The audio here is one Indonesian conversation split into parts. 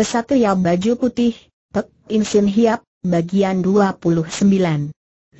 Kesatria baju putih, Pek Insin Hiap, bagian 29.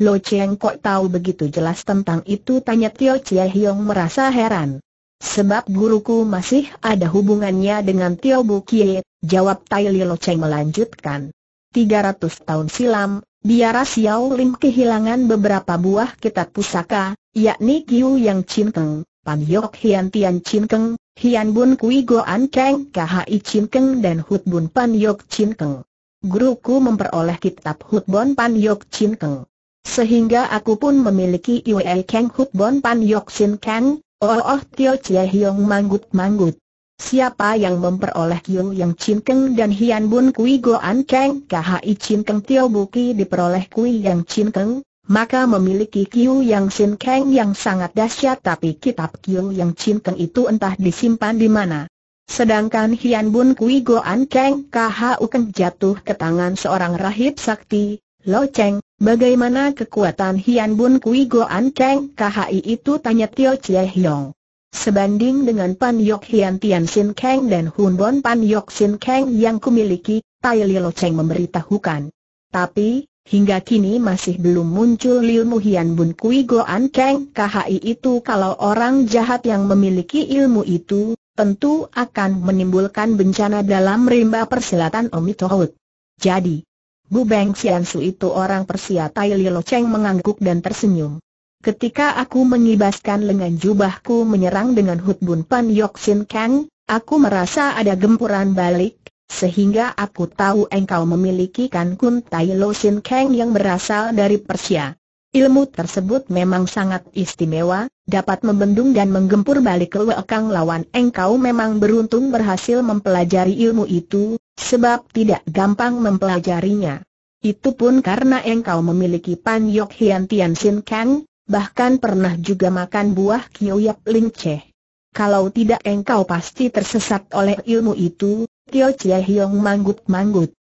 Lo Cheng kok tahu begitu jelas tentang itu tanya Tio Chia Hiong merasa heran. Sebab guruku masih ada hubungannya dengan Tio Bu Kie, jawab Tai Li Lo Cheng melanjutkan. 300 tahun silam, biara Xiao Lim kehilangan beberapa buah kitab pusaka, yakni Kiu Yang Chin Keng, Pan Yok Hian Tian Chin Keng, Hian Bun Kui Goan Keng KHI Chin Keng dan Hut Bun Pan Yok Chin Keng. Guruku memperoleh kitab Hut Bon Pan Yok Chin Keng. Sehingga aku pun memiliki Yue Keng Hut Bon Pan Yok Chin Keng, Oh Oh Tio Chie Hiong Manggut Manggut. Siapa yang memperoleh Kiu Yang Chin Keng dan Hian Bun Kui Goan Keng KHI Chin Keng Tio Buki diperoleh Kui Yang Chin Keng, maka memiliki Kiu Yang Sin Kang yang sangat dahsyat tapi kitab Kiu Yang Sin Kang itu entah disimpan di mana. Sedangkan Hian Bun Kui Goan Kang KHU Kang jatuh ke tangan seorang rahib sakti, Lo Cheng, bagaimana kekuatan Hian Bun Kui Goan Kang KHI itu tanya Tio Chie Hiong. Sebanding dengan Pan Yok Hian Tian Sin Kang dan Hun Bon Pan Yok Sin Kang yang kumiliki, Tai Li Lo Cheng memberitahukan. Tapi, Hingga kini masih belum muncul ilmu Hian Bun Kui Goan Keng KHI itu kalau orang jahat yang memiliki ilmu itu, tentu akan menimbulkan bencana dalam rimba persilatan Omitohut. Jadi, Bu Beng Sian Su itu orang Persia Tai Lilo Cheng mengangguk dan tersenyum. Ketika aku mengibaskan lengan jubahku menyerang dengan Hut Bun Pan Yok Sin Kang, aku merasa ada gempuran balik, sehingga aku tahu engkau memiliki kan kun tai lo sin keng yang berasal dari Persia. Ilmu tersebut memang sangat istimewa, dapat membendung dan menggempur balik lewekang lawan engkau memang beruntung berhasil mempelajari ilmu itu, sebab tidak gampang mempelajarinya. Itu pun karena engkau memiliki Pan Yok Hian Tian Sin Kang, bahkan pernah juga makan buah Yap Ling Che. Kalau tidak engkau pasti tersesat oleh ilmu itu, Tio Chie Hiong manggut-manggut.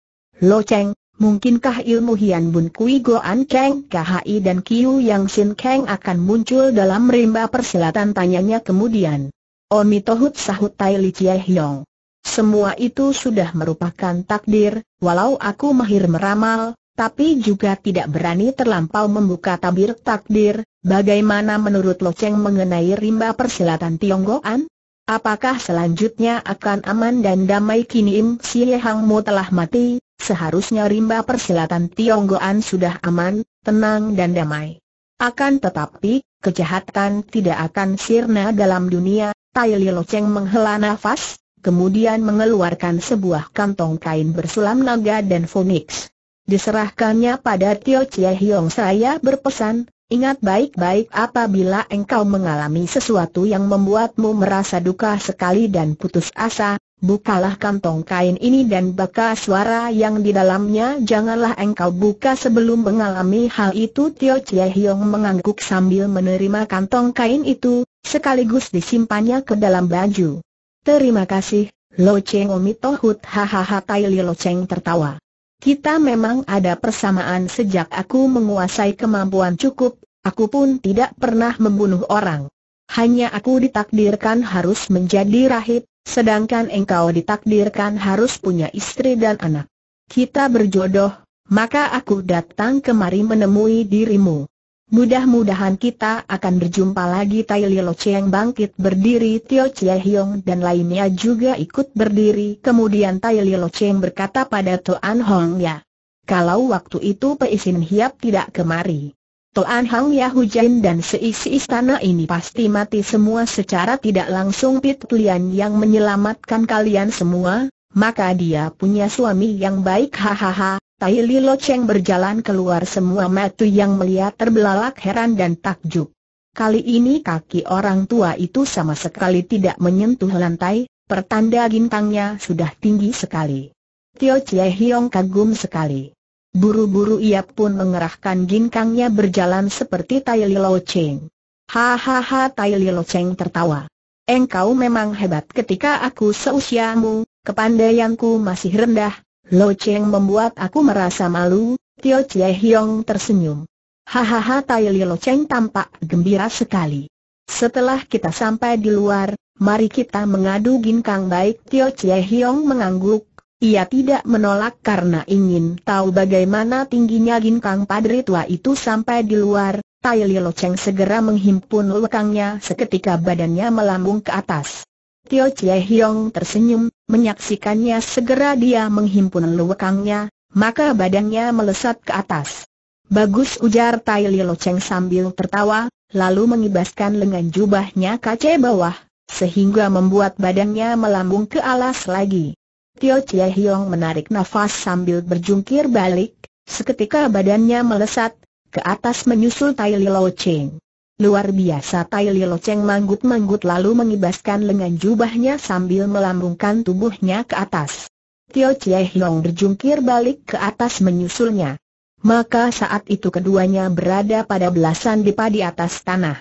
Lo Cheng, mungkinkah ilmu Hian Bun Kui Goan Cheng KHI dan Kiu Yang Shin Cheng akan muncul dalam rimba perselatan tanyanya kemudian. Omi Tohut sahut Tai Li Chie Hiong. Semua itu sudah merupakan takdir, walau aku mahir meramal, tapi juga tidak berani terlampau membuka tabir takdir, bagaimana menurut Lo Cheng mengenai rimba persilatan Tionggoan? Apakah selanjutnya akan aman dan damai kini Im Si Hang Mo telah mati, seharusnya rimba persilatan Tionggoan sudah aman, tenang dan damai. Akan tetapi, kejahatan tidak akan sirna dalam dunia, Tai Li Lo Cheng menghela nafas, kemudian mengeluarkan sebuah kantong kain bersulam naga dan phoenix. Diserahkannya pada Tio Chie Hiong saya berpesan, Ingat baik-baik apabila engkau mengalami sesuatu yang membuatmu merasa duka sekali dan putus asa, bukalah kantong kain ini dan baka suara yang di dalamnya janganlah engkau buka sebelum mengalami hal itu Tio Chie Hiong mengangguk sambil menerima kantong kain itu, sekaligus disimpannya ke dalam baju. Terima kasih, Lo Cheng Omitohut hahaha Tai Li Lo Cheng tertawa. Kita memang ada persamaan sejak aku menguasai kemampuan cukup, aku pun tidak pernah membunuh orang. Hanya aku ditakdirkan harus menjadi rahib, sedangkan engkau ditakdirkan harus punya istri dan anak. Kita berjodoh, maka aku datang kemari menemui dirimu. Mudah-mudahan kita akan berjumpa lagi Tai Lo Cheng bangkit berdiri Tio Chie Hiong dan lainnya juga ikut berdiri. Kemudian Tai Lo Cheng berkata pada Toan Hong Ya. Kalau waktu itu Peisin Hiap tidak kemari. Toan Hong Ya hujan dan seisi istana ini pasti mati semua secara tidak langsung Pit Lian yang menyelamatkan kalian semua, maka dia punya suami yang baik hahaha, Tai Li Lo Cheng berjalan keluar semua mata yang melihat terbelalak heran dan takjub. Kali ini kaki orang tua itu sama sekali tidak menyentuh lantai, pertanda gintangnya sudah tinggi sekali. Tio Chie Hiong kagum sekali. Buru-buru ia pun mengerahkan ginkangnya berjalan seperti Tai Li Lo Cheng. Hahaha Tai Li Lo Cheng tertawa. Engkau memang hebat ketika aku seusiamu, kepandaianku masih rendah, Lo Cheng membuat aku merasa malu, Tio Chie Hiong tersenyum. Hahaha Tai Li Lo Cheng tampak gembira sekali. Setelah kita sampai di luar, mari kita mengadu ginkang baik Tio Chie Hiong mengangguk. Ia tidak menolak karena ingin tahu bagaimana tingginya ginkang padri tua itu sampai di luar, Tai Li Lo Cheng segera menghimpun lekangnya seketika badannya melambung ke atas. Tio Chie Hiong tersenyum, menyaksikannya segera dia menghimpun luwekangnya, maka badannya melesat ke atas. Bagus ujar Tai Lo Cheng sambil tertawa, lalu mengibaskan lengan jubahnya kaca bawah, sehingga membuat badannya melambung ke alas lagi. Tio Chie Hiong menarik nafas sambil berjungkir balik, seketika badannya melesat, ke atas menyusul Tai Lo Cheng. Luar biasa Tai Lo Cheng manggut-manggut lalu mengibaskan lengan jubahnya sambil melambungkan tubuhnya ke atas. Tio Chie Hiong berjungkir balik ke atas menyusulnya. Maka saat itu keduanya berada pada belasan dipa di atas tanah.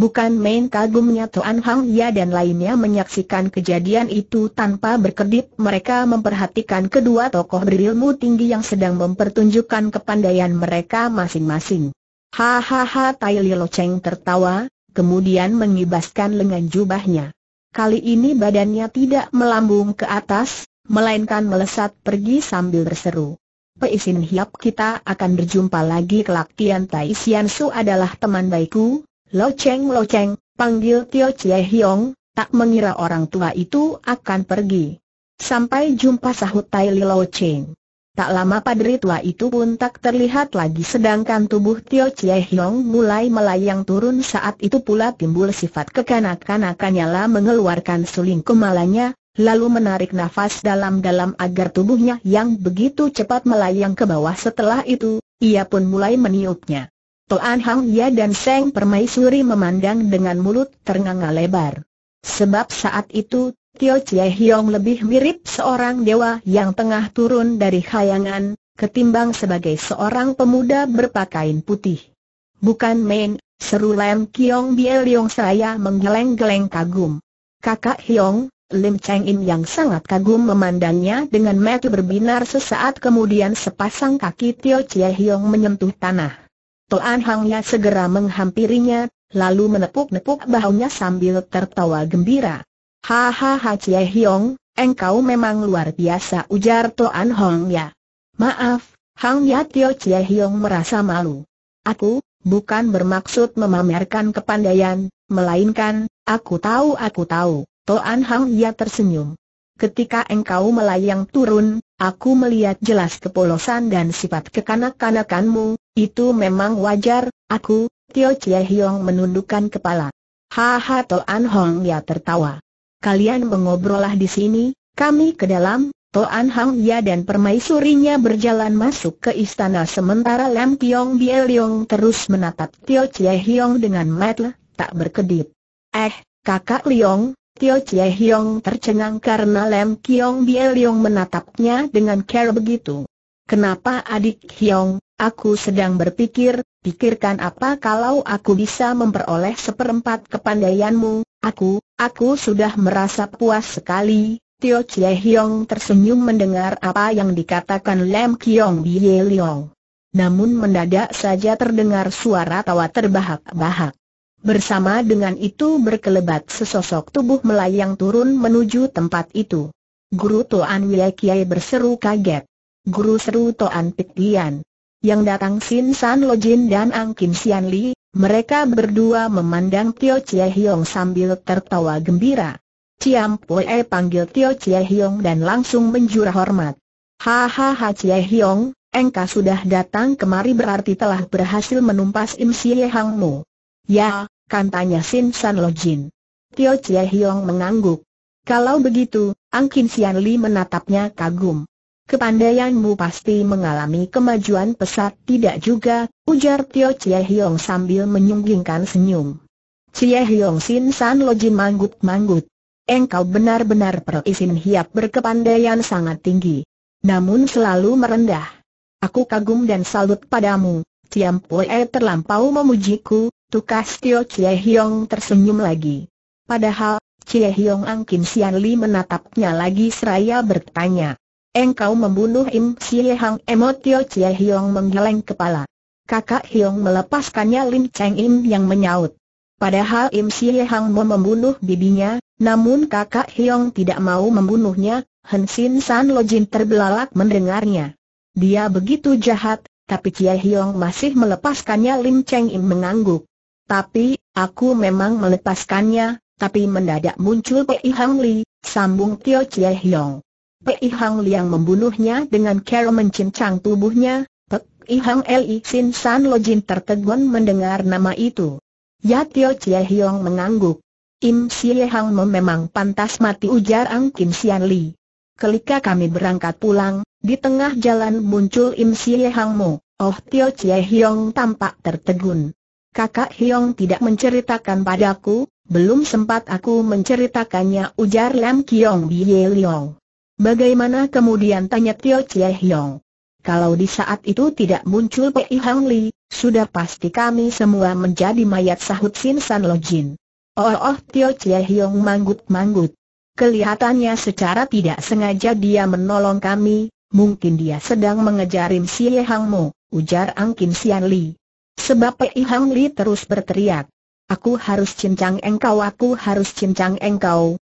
Bukan main kagumnya Tuan Hang Ya dan lainnya menyaksikan kejadian itu tanpa berkedip mereka memperhatikan kedua tokoh berilmu tinggi yang sedang mempertunjukkan kepandaian mereka masing-masing. Hahaha Tai Lilo Cheng tertawa, kemudian mengibaskan lengan jubahnya. Kali ini badannya tidak melambung ke atas, melainkan melesat pergi sambil berseru. Peisin Hiap kita akan berjumpa lagi kelak Tian Tai Sian Su adalah teman baikku, Lo Cheng Lo Cheng, panggil Tio Chie Hiong, tak mengira orang tua itu akan pergi. Sampai jumpa sahut Tai Lo Cheng. Tak lama padri tua itu pun tak terlihat lagi sedangkan tubuh Tio Chie Hiong mulai melayang turun saat itu pula timbul sifat kekanak-kanakannya lah mengeluarkan suling kemalanya, lalu menarik nafas dalam-dalam agar tubuhnya yang begitu cepat melayang ke bawah setelah itu, ia pun mulai meniupnya. Toan Hang Ya dan Seng Permaisuri memandang dengan mulut ternganga lebar. Sebab saat itu, Tio Chie Hiong lebih mirip seorang dewa yang tengah turun dari khayangan, ketimbang sebagai seorang pemuda berpakaian putih. Bukan main, seru Lam Kiong Biel Yong saya menggeleng-geleng kagum. Kakak Hiong, Lim Cheng In yang sangat kagum memandangnya dengan mata berbinar sesaat kemudian sepasang kaki Tio Chie Hiong menyentuh tanah. Toan Hangnya segera menghampirinya, lalu menepuk-nepuk bahunya sambil tertawa gembira. Hahaha Cie Hiong, engkau memang luar biasa ujar Toan Hong Ya. Maaf, Hang Ya Tio Cie Hiong merasa malu. Aku, bukan bermaksud memamerkan kepandaian, melainkan, aku tahu aku tahu, Toan Hong Ya tersenyum. Ketika engkau melayang turun, aku melihat jelas kepolosan dan sifat kekanak-kanakanmu, itu memang wajar, aku, Tio Cie Hiong menundukkan kepala. Haha Toan Hong Ya tertawa kalian mengobrolah di sini, kami ke dalam, Toan Hang Ya dan permaisurinya berjalan masuk ke istana sementara Lam Kiong Leong terus menatap Tio Chie Hiong dengan matle, tak berkedip. Eh, kakak Leong, Tio Chie Hiong tercengang karena Lam Kiong Leong menatapnya dengan care begitu. Kenapa adik Hiong, aku sedang berpikir, pikirkan apa kalau aku bisa memperoleh seperempat kepandaianmu, Aku, aku sudah merasa puas sekali. Tio Chie Hiong tersenyum mendengar apa yang dikatakan Lam Kiong Bie Liong. Namun mendadak saja terdengar suara tawa terbahak-bahak. Bersama dengan itu berkelebat sesosok tubuh melayang turun menuju tempat itu. Guru Toan Wei Kiai berseru kaget. Guru seru Toan Pik Yang datang Sin San Lojin dan Ang Kim Sian Li, mereka berdua memandang Tio Chie Hiong sambil tertawa gembira. Ciam Pue panggil Tio Chie Hiong dan langsung menjurah hormat. Hahaha Chie Hiong, engkau sudah datang kemari berarti telah berhasil menumpas Im Hang Hangmu. Ya, kan tanya Sin San Lo Jin. Tio Chie Hiong mengangguk. Kalau begitu, Angkin Sian Li menatapnya kagum. Kepandaianmu pasti mengalami kemajuan pesat tidak juga, ujar Tio Chie Hiong sambil menyunggingkan senyum. Chie Hiong Sin San loji manggut-manggut. Engkau benar-benar perisin hiap berkepandaian sangat tinggi. Namun selalu merendah. Aku kagum dan salut padamu, Tiam Pue terlampau memujiku, tukas Tio Chie Hiong tersenyum lagi. Padahal, Chie Hiong Ang Kim Sian Li menatapnya lagi seraya bertanya. Engkau membunuh Im Sie Hang Emot Chie Hiong menggeleng kepala. Kakak Hiong melepaskannya Lim Cheng Im yang menyaut. Padahal Im Sie Hang mau membunuh bibinya, namun kakak Hiong tidak mau membunuhnya, Hen Sin San Jin terbelalak mendengarnya. Dia begitu jahat, tapi Chie Hiong masih melepaskannya Lim Cheng Im mengangguk. Tapi, aku memang melepaskannya, tapi mendadak muncul Pei Hang Li, sambung Tio Chie Hiong. Pei Hang Liang membunuhnya dengan cara mencincang tubuhnya, Pei Hang Li Sin San Lo Jin tertegun mendengar nama itu. Ya Tio Chie Hiong mengangguk. Im Xie Hang memang pantas mati ujar Ang Kim Sian Li. Kelika kami berangkat pulang, di tengah jalan muncul Im Xie Hang Mo, Oh Tio Chie Hiong tampak tertegun. Kakak Hiong tidak menceritakan padaku, belum sempat aku menceritakannya ujar Lam Kiong Bie Liong. Bagaimana kemudian tanya Tio Chie Hiong. Kalau di saat itu tidak muncul Pei Hang Li, sudah pasti kami semua menjadi mayat sahut Sin San Lo Jin. Oh, oh, oh Tio Chie Hiong manggut-manggut. Kelihatannya secara tidak sengaja dia menolong kami, mungkin dia sedang mengejarim si Ye Hang Mo, ujar Ang Angkin Sian Li. Sebab Pei Hang Li terus berteriak. Aku harus cincang engkau, aku harus cincang engkau,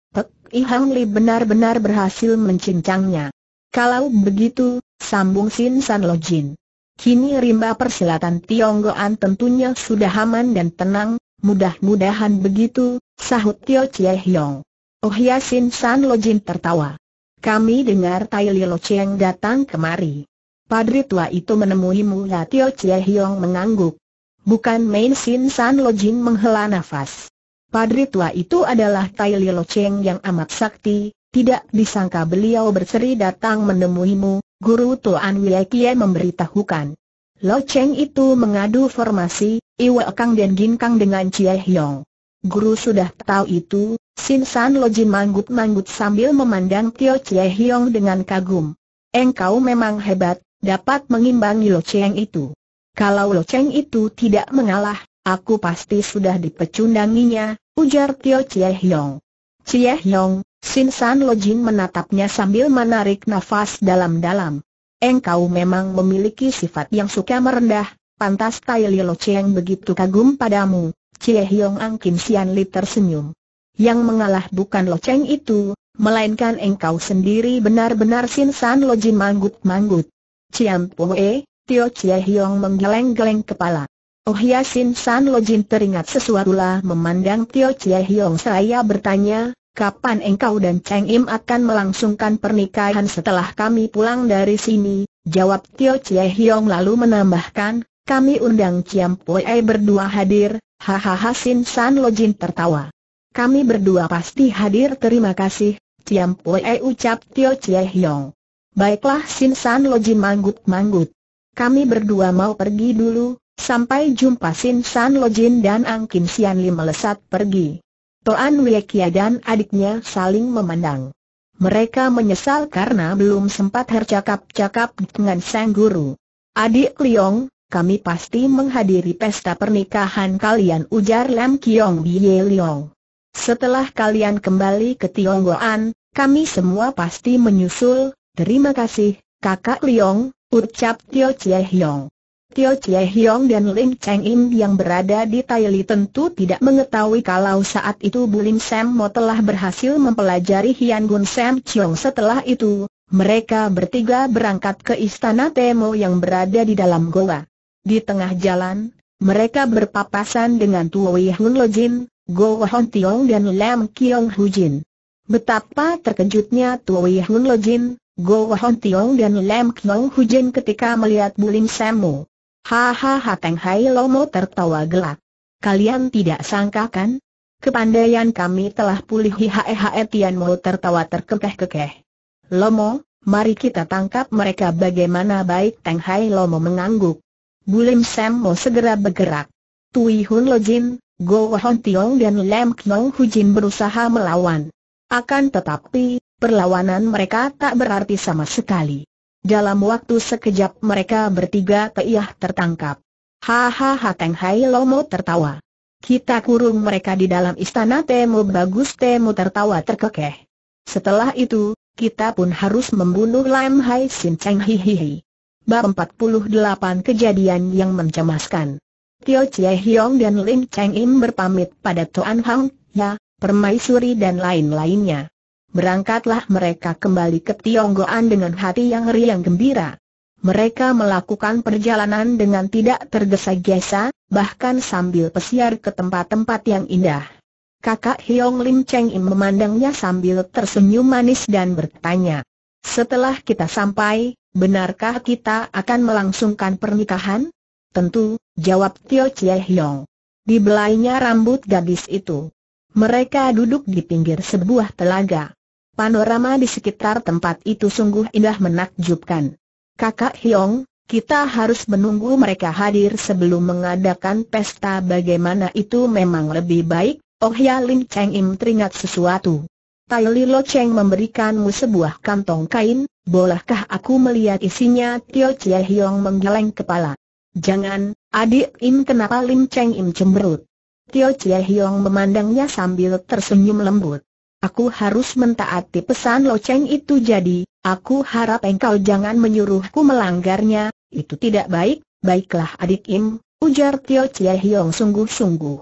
I Hang Li benar-benar berhasil mencincangnya. Kalau begitu, sambung Sin San Lo Jin. Kini rimba persilatan Tionggoan tentunya sudah aman dan tenang, mudah-mudahan begitu, sahut Tio Chie Hiong. Oh ya Sin San Lo Jin tertawa. Kami dengar Tai Li Lo Cheng datang kemari. Padri tua itu menemuimu ya Tio Chie Hiong mengangguk. Bukan main Sin San Lo Jin menghela nafas. Padri tua itu adalah Tai Lo Cheng yang amat sakti, tidak disangka beliau berseri datang menemuimu, guru Tuan Kie memberitahukan. Lo Cheng itu mengadu formasi, Iwa Kang dan Gin Kang dengan Cie Hiong. Guru sudah tahu itu, Sin San Lo Jin manggut-manggut sambil memandang Tio Cie Hiong dengan kagum. Engkau memang hebat, dapat mengimbangi Lo Cheng itu. Kalau Lo Cheng itu tidak mengalah, Aku pasti sudah dipecundanginya, ujar Tio Chie Hiong. Chie Hiong, Sin San Lo Jin menatapnya sambil menarik nafas dalam-dalam. Engkau memang memiliki sifat yang suka merendah, pantas Tai Lo Cheng begitu kagum padamu, Chie Hiong Ang Kim Sian Li tersenyum. Yang mengalah bukan Lo Cheng itu, melainkan engkau sendiri benar-benar Sin San Lo Jin manggut-manggut. Chiam Poe, Tio Chie Hiong menggeleng-geleng kepala. Oh ya Sin San Lojin teringat sesuatu lah memandang Tio Chie Hiong saya bertanya, kapan engkau dan Cheng Im akan melangsungkan pernikahan setelah kami pulang dari sini? Jawab Tio Chie Hiong lalu menambahkan, kami undang Chiam Poe berdua hadir, hahaha Sin San Lojin tertawa. Kami berdua pasti hadir terima kasih, Chiam Poe ucap Tio Chie Hiong. Baiklah Sin San Lojin manggut-manggut. Kami berdua mau pergi dulu, Sampai jumpa Sin San Jin dan Ang Kim Sian melesat pergi. Toan Kia dan adiknya saling memandang. Mereka menyesal karena belum sempat hercakap cakap dengan sang guru. Adik Liong, kami pasti menghadiri pesta pernikahan kalian ujar Lam Kiong Bie Liong. Setelah kalian kembali ke Tionggoan, kami semua pasti menyusul, terima kasih, kakak Liong, ucap Tio Chie Hiong. Tio Chie Hiong dan Lim Cheng Im yang berada di Li tentu tidak mengetahui kalau saat itu Bulim Sam Mo telah berhasil mempelajari Hian Gun Sam Chiong setelah itu, mereka bertiga berangkat ke istana Temo yang berada di dalam goa. Di tengah jalan, mereka berpapasan dengan Wei Hun Lo Jin, Go Hon Tiong dan Lam Kiong Hu Jin. Betapa terkejutnya Wei Hun Lo Jin, Go Hon Tiong dan Lam Kiong Hu Jin ketika melihat Bulim Sam Hahaha Teng Hai Lomo tertawa gelak. Kalian tidak sangka kan? Kepandaian kami telah pulih hihaehae Tian Mo tertawa terkekeh-kekeh. Lomo, mari kita tangkap mereka bagaimana baik Teng Hai Lomo mengangguk. Bulim Sam Mo segera bergerak. Tui Hun Lo Jin, Go Hon Tiong dan Lam Kiong Hu Jin berusaha melawan. Akan tetapi, perlawanan mereka tak berarti sama sekali. Dalam waktu sekejap mereka bertiga teiyah tertangkap. Hahaha Teng Hai Lomo tertawa. Kita kurung mereka di dalam istana Temu Bagus Temu tertawa terkekeh. Setelah itu, kita pun harus membunuh Lam Hai Sin Cheng hihihi. Bab 48 Kejadian yang mencemaskan. Tio Chie Hiong dan Lin Cheng Im berpamit pada Tuan Hang, ya, permaisuri dan lain-lainnya. Berangkatlah mereka kembali ke Tionggoan dengan hati yang riang gembira. Mereka melakukan perjalanan dengan tidak tergesa-gesa, bahkan sambil pesiar ke tempat-tempat yang indah. Kakak Hiong Lim Cheng Im memandangnya sambil tersenyum manis dan bertanya, setelah kita sampai, benarkah kita akan melangsungkan pernikahan? Tentu, jawab Tio Chie Hiong. Dibelainya rambut gadis itu. Mereka duduk di pinggir sebuah telaga. Panorama di sekitar tempat itu sungguh indah menakjubkan. Kakak Hiong, kita harus menunggu mereka hadir sebelum mengadakan pesta bagaimana itu memang lebih baik, Oh Ya Lin Cheng Im teringat sesuatu. Tai Li Lo Cheng memberikanmu sebuah kantong kain, bolehkah aku melihat isinya Tio Chia Hiong menggeleng kepala. Jangan, adik Im kenapa Lin Cheng Im cemberut. Tio Chia Hiong memandangnya sambil tersenyum lembut. Aku harus mentaati pesan loceng itu jadi, aku harap engkau jangan menyuruhku melanggarnya, itu tidak baik, baiklah adik Im, ujar Tio Chia Hiong sungguh-sungguh.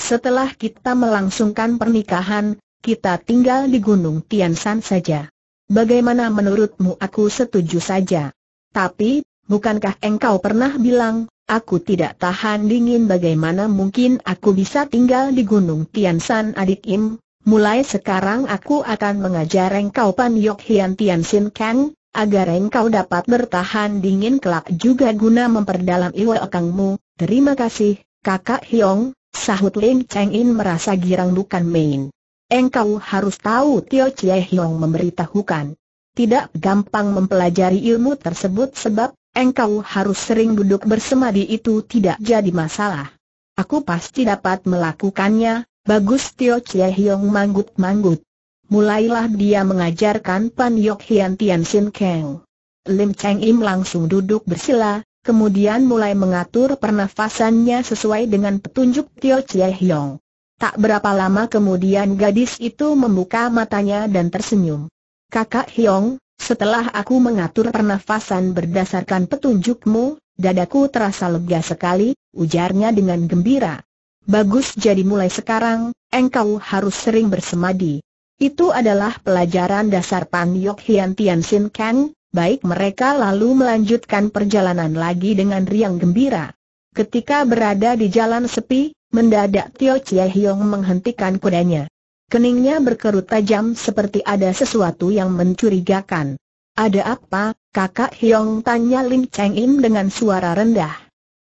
Setelah kita melangsungkan pernikahan, kita tinggal di Gunung Tian Tiansan saja. Bagaimana menurutmu aku setuju saja? Tapi, bukankah engkau pernah bilang, aku tidak tahan dingin bagaimana mungkin aku bisa tinggal di Gunung Tian Tiansan adik Im? mulai sekarang aku akan mengajar engkau Pan Yok Hian Tian Sin Kang, agar engkau dapat bertahan dingin kelak juga guna memperdalam iwa okangmu. Terima kasih, kakak Hiong, sahut Ling Cheng In merasa girang bukan main. Engkau harus tahu Tio Chie Hiong memberitahukan. Tidak gampang mempelajari ilmu tersebut sebab engkau harus sering duduk bersemadi itu tidak jadi masalah. Aku pasti dapat melakukannya, Bagus Tio Chie Hiong manggut-manggut. Mulailah dia mengajarkan Pan Yok Hian Tian Sin Keng. Lim Cheng Im langsung duduk bersila, kemudian mulai mengatur pernafasannya sesuai dengan petunjuk Tio Chie Hiong. Tak berapa lama kemudian gadis itu membuka matanya dan tersenyum. Kakak Hiong, setelah aku mengatur pernafasan berdasarkan petunjukmu, dadaku terasa lega sekali, ujarnya dengan gembira. Bagus jadi mulai sekarang, engkau harus sering bersemadi. Itu adalah pelajaran dasar Pan Yok Hian Tian Sin Kang, baik mereka lalu melanjutkan perjalanan lagi dengan riang gembira. Ketika berada di jalan sepi, mendadak Tio Chie Hiong menghentikan kudanya. Keningnya berkerut tajam seperti ada sesuatu yang mencurigakan. Ada apa, kakak Hiong tanya Lim Cheng Im dengan suara rendah.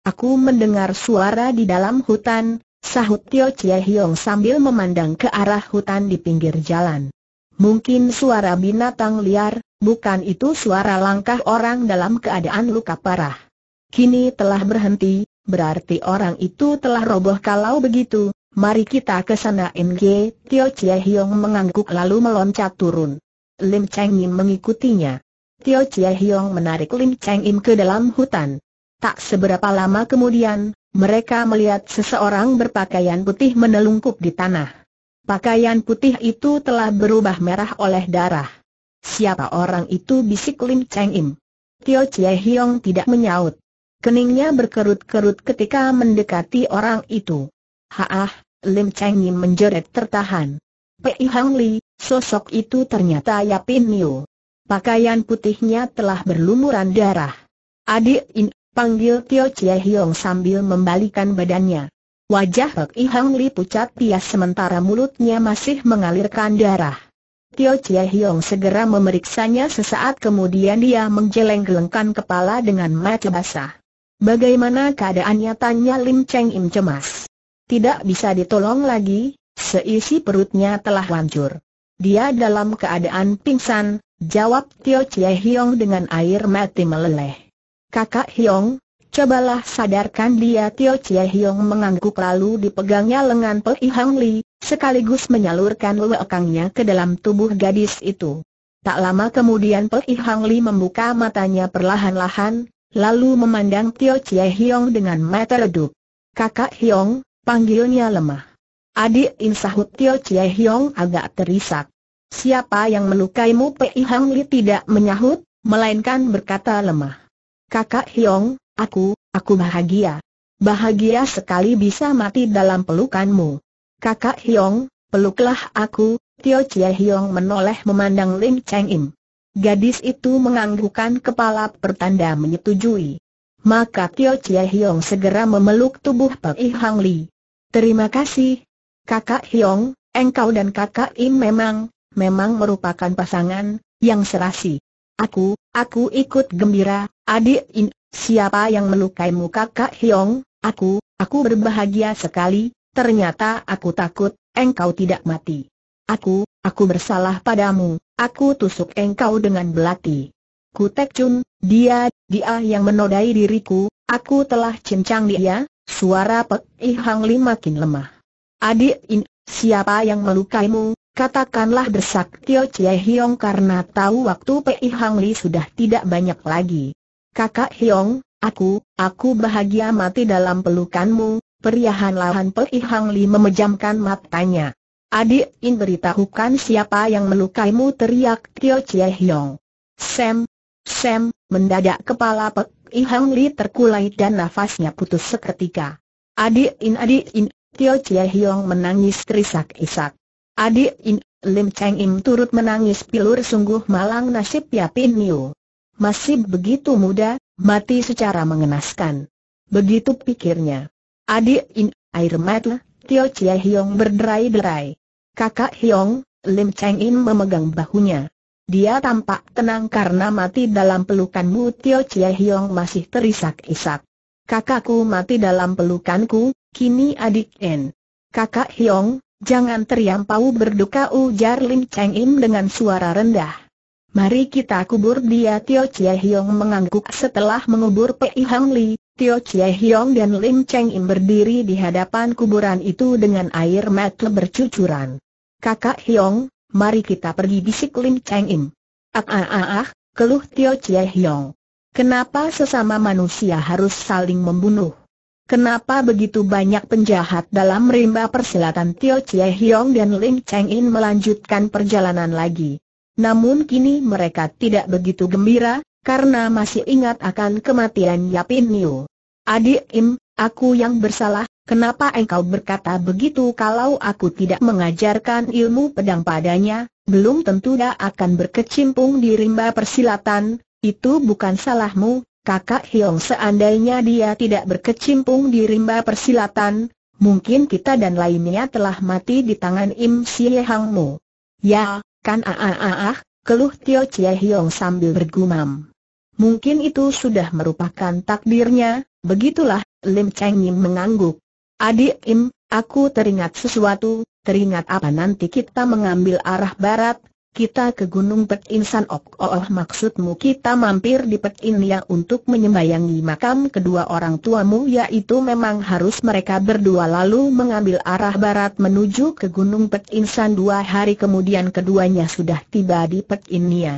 Aku mendengar suara di dalam hutan, Sahut Tio Chie Hiong sambil memandang ke arah hutan di pinggir jalan. Mungkin suara binatang liar, bukan itu suara langkah orang dalam keadaan luka parah. Kini telah berhenti, berarti orang itu telah roboh kalau begitu, mari kita ke sana NG, Tio Chie Hiong mengangguk lalu meloncat turun. Lim Cheng Im mengikutinya. Tio Chie Hiong menarik Lim Cheng Im ke dalam hutan. Tak seberapa lama kemudian, mereka melihat seseorang berpakaian putih menelungkup di tanah. Pakaian putih itu telah berubah merah oleh darah. Siapa orang itu bisik Lim Cheng Im. Tio Chie Hiong tidak menyaut. Keningnya berkerut-kerut ketika mendekati orang itu. Haah, Lim Cheng Im menjerit tertahan. Pei Hang Li, sosok itu ternyata Yapin Niu. Pakaian putihnya telah berlumuran darah. Adik In panggil Tio Chie Hiong sambil membalikan badannya. Wajah Pek I Hang Li pucat pias sementara mulutnya masih mengalirkan darah. Tio Chie Hiong segera memeriksanya sesaat kemudian dia menjeleng-gelengkan kepala dengan mata basah. Bagaimana keadaannya tanya Lim Cheng Im cemas. Tidak bisa ditolong lagi, seisi perutnya telah hancur. Dia dalam keadaan pingsan, jawab Tio Chie Hiong dengan air mati meleleh. Kakak Hiong, cobalah sadarkan dia Tio Chie Hiong mengangguk lalu dipegangnya lengan Pei Hang Li, sekaligus menyalurkan luekangnya ke dalam tubuh gadis itu. Tak lama kemudian Pei Hang Li membuka matanya perlahan-lahan, lalu memandang Tio Chie Hiong dengan mata redup. Kakak Hiong, panggilnya lemah. Adik insahut Tio Chie Hiong agak terisak. Siapa yang melukaimu Pei Hang Li tidak menyahut, melainkan berkata lemah. Kakak Hyong, aku, aku bahagia. Bahagia sekali bisa mati dalam pelukanmu. Kakak Hyong, peluklah aku, Tio Chia Hiong menoleh memandang Lim Cheng Im. Gadis itu menganggukan kepala pertanda menyetujui. Maka Tio Chia Hiong segera memeluk tubuh Pei Hang Li. Terima kasih. Kakak Hyong, engkau dan kakak Im memang, memang merupakan pasangan, yang serasi. Aku, aku ikut gembira, Adik In, siapa yang melukaimu kakak Hiong? Aku, aku berbahagia sekali, ternyata aku takut, engkau tidak mati. Aku, aku bersalah padamu, aku tusuk engkau dengan belati. Kutek Chun, dia, dia yang menodai diriku, aku telah cincang dia, suara Pek Ihang Li makin lemah. Adik In, siapa yang melukaimu? Katakanlah desak Tio Chie Hiong karena tahu waktu Pei Hang Li sudah tidak banyak lagi. Kakak Hiong, aku, aku bahagia mati dalam pelukanmu, periahan lahan Pei Hang Li memejamkan matanya. Adik In beritahukan siapa yang melukaimu teriak Tio Chie Hiong. Sam, Sam, mendadak kepala Pei Hang Li terkulai dan nafasnya putus seketika. Adik In, adik In, Tio Chie Hiong menangis terisak-isak. Adik In, Lim Cheng Im turut menangis pilur sungguh malang nasib Yapin Niu. Masih begitu muda, mati secara mengenaskan. Begitu pikirnya. Adik In, air mata, Tio Chia Hiong berderai-derai. Kakak Hiong, Lim Cheng In memegang bahunya. Dia tampak tenang karena mati dalam pelukanmu Tio Chia Hiong masih terisak-isak. Kakakku mati dalam pelukanku, kini adik En. Kakak Hiong, jangan teriampau berduka ujar Lim Cheng In dengan suara rendah. Mari kita kubur dia Tio Chie Hiong mengangguk setelah mengubur Pei Hang Li, Tio Chie Hiong dan Lim Cheng Im berdiri di hadapan kuburan itu dengan air mata bercucuran. Kakak Hiong, mari kita pergi bisik Lim Cheng Im. Ah ah ah ah, keluh Tio Chie Hiong. Kenapa sesama manusia harus saling membunuh? Kenapa begitu banyak penjahat dalam rimba persilatan Tio Chie Hiong dan Lim Cheng In melanjutkan perjalanan lagi? Namun kini mereka tidak begitu gembira, karena masih ingat akan kematian Yapin Niu. Adik Im, aku yang bersalah, kenapa engkau berkata begitu kalau aku tidak mengajarkan ilmu pedang padanya, belum tentu dia akan berkecimpung di rimba persilatan, itu bukan salahmu, kakak Hiong seandainya dia tidak berkecimpung di rimba persilatan, mungkin kita dan lainnya telah mati di tangan Im Hangmu. Ya, Kan ah ah ah ah, keluh Tio Chie Hiong sambil bergumam. Mungkin itu sudah merupakan takdirnya, begitulah, Lim Cheng Yim mengangguk. Adik Im, aku teringat sesuatu, teringat apa nanti kita mengambil arah barat, kita ke Gunung Petinsan, San Ok oh, oh, maksudmu kita mampir di Pet Ya untuk menyembayangi makam kedua orang tuamu yaitu memang harus mereka berdua lalu mengambil arah barat menuju ke Gunung Petinsan. San dua hari kemudian keduanya sudah tiba di Pet Inia. Ya.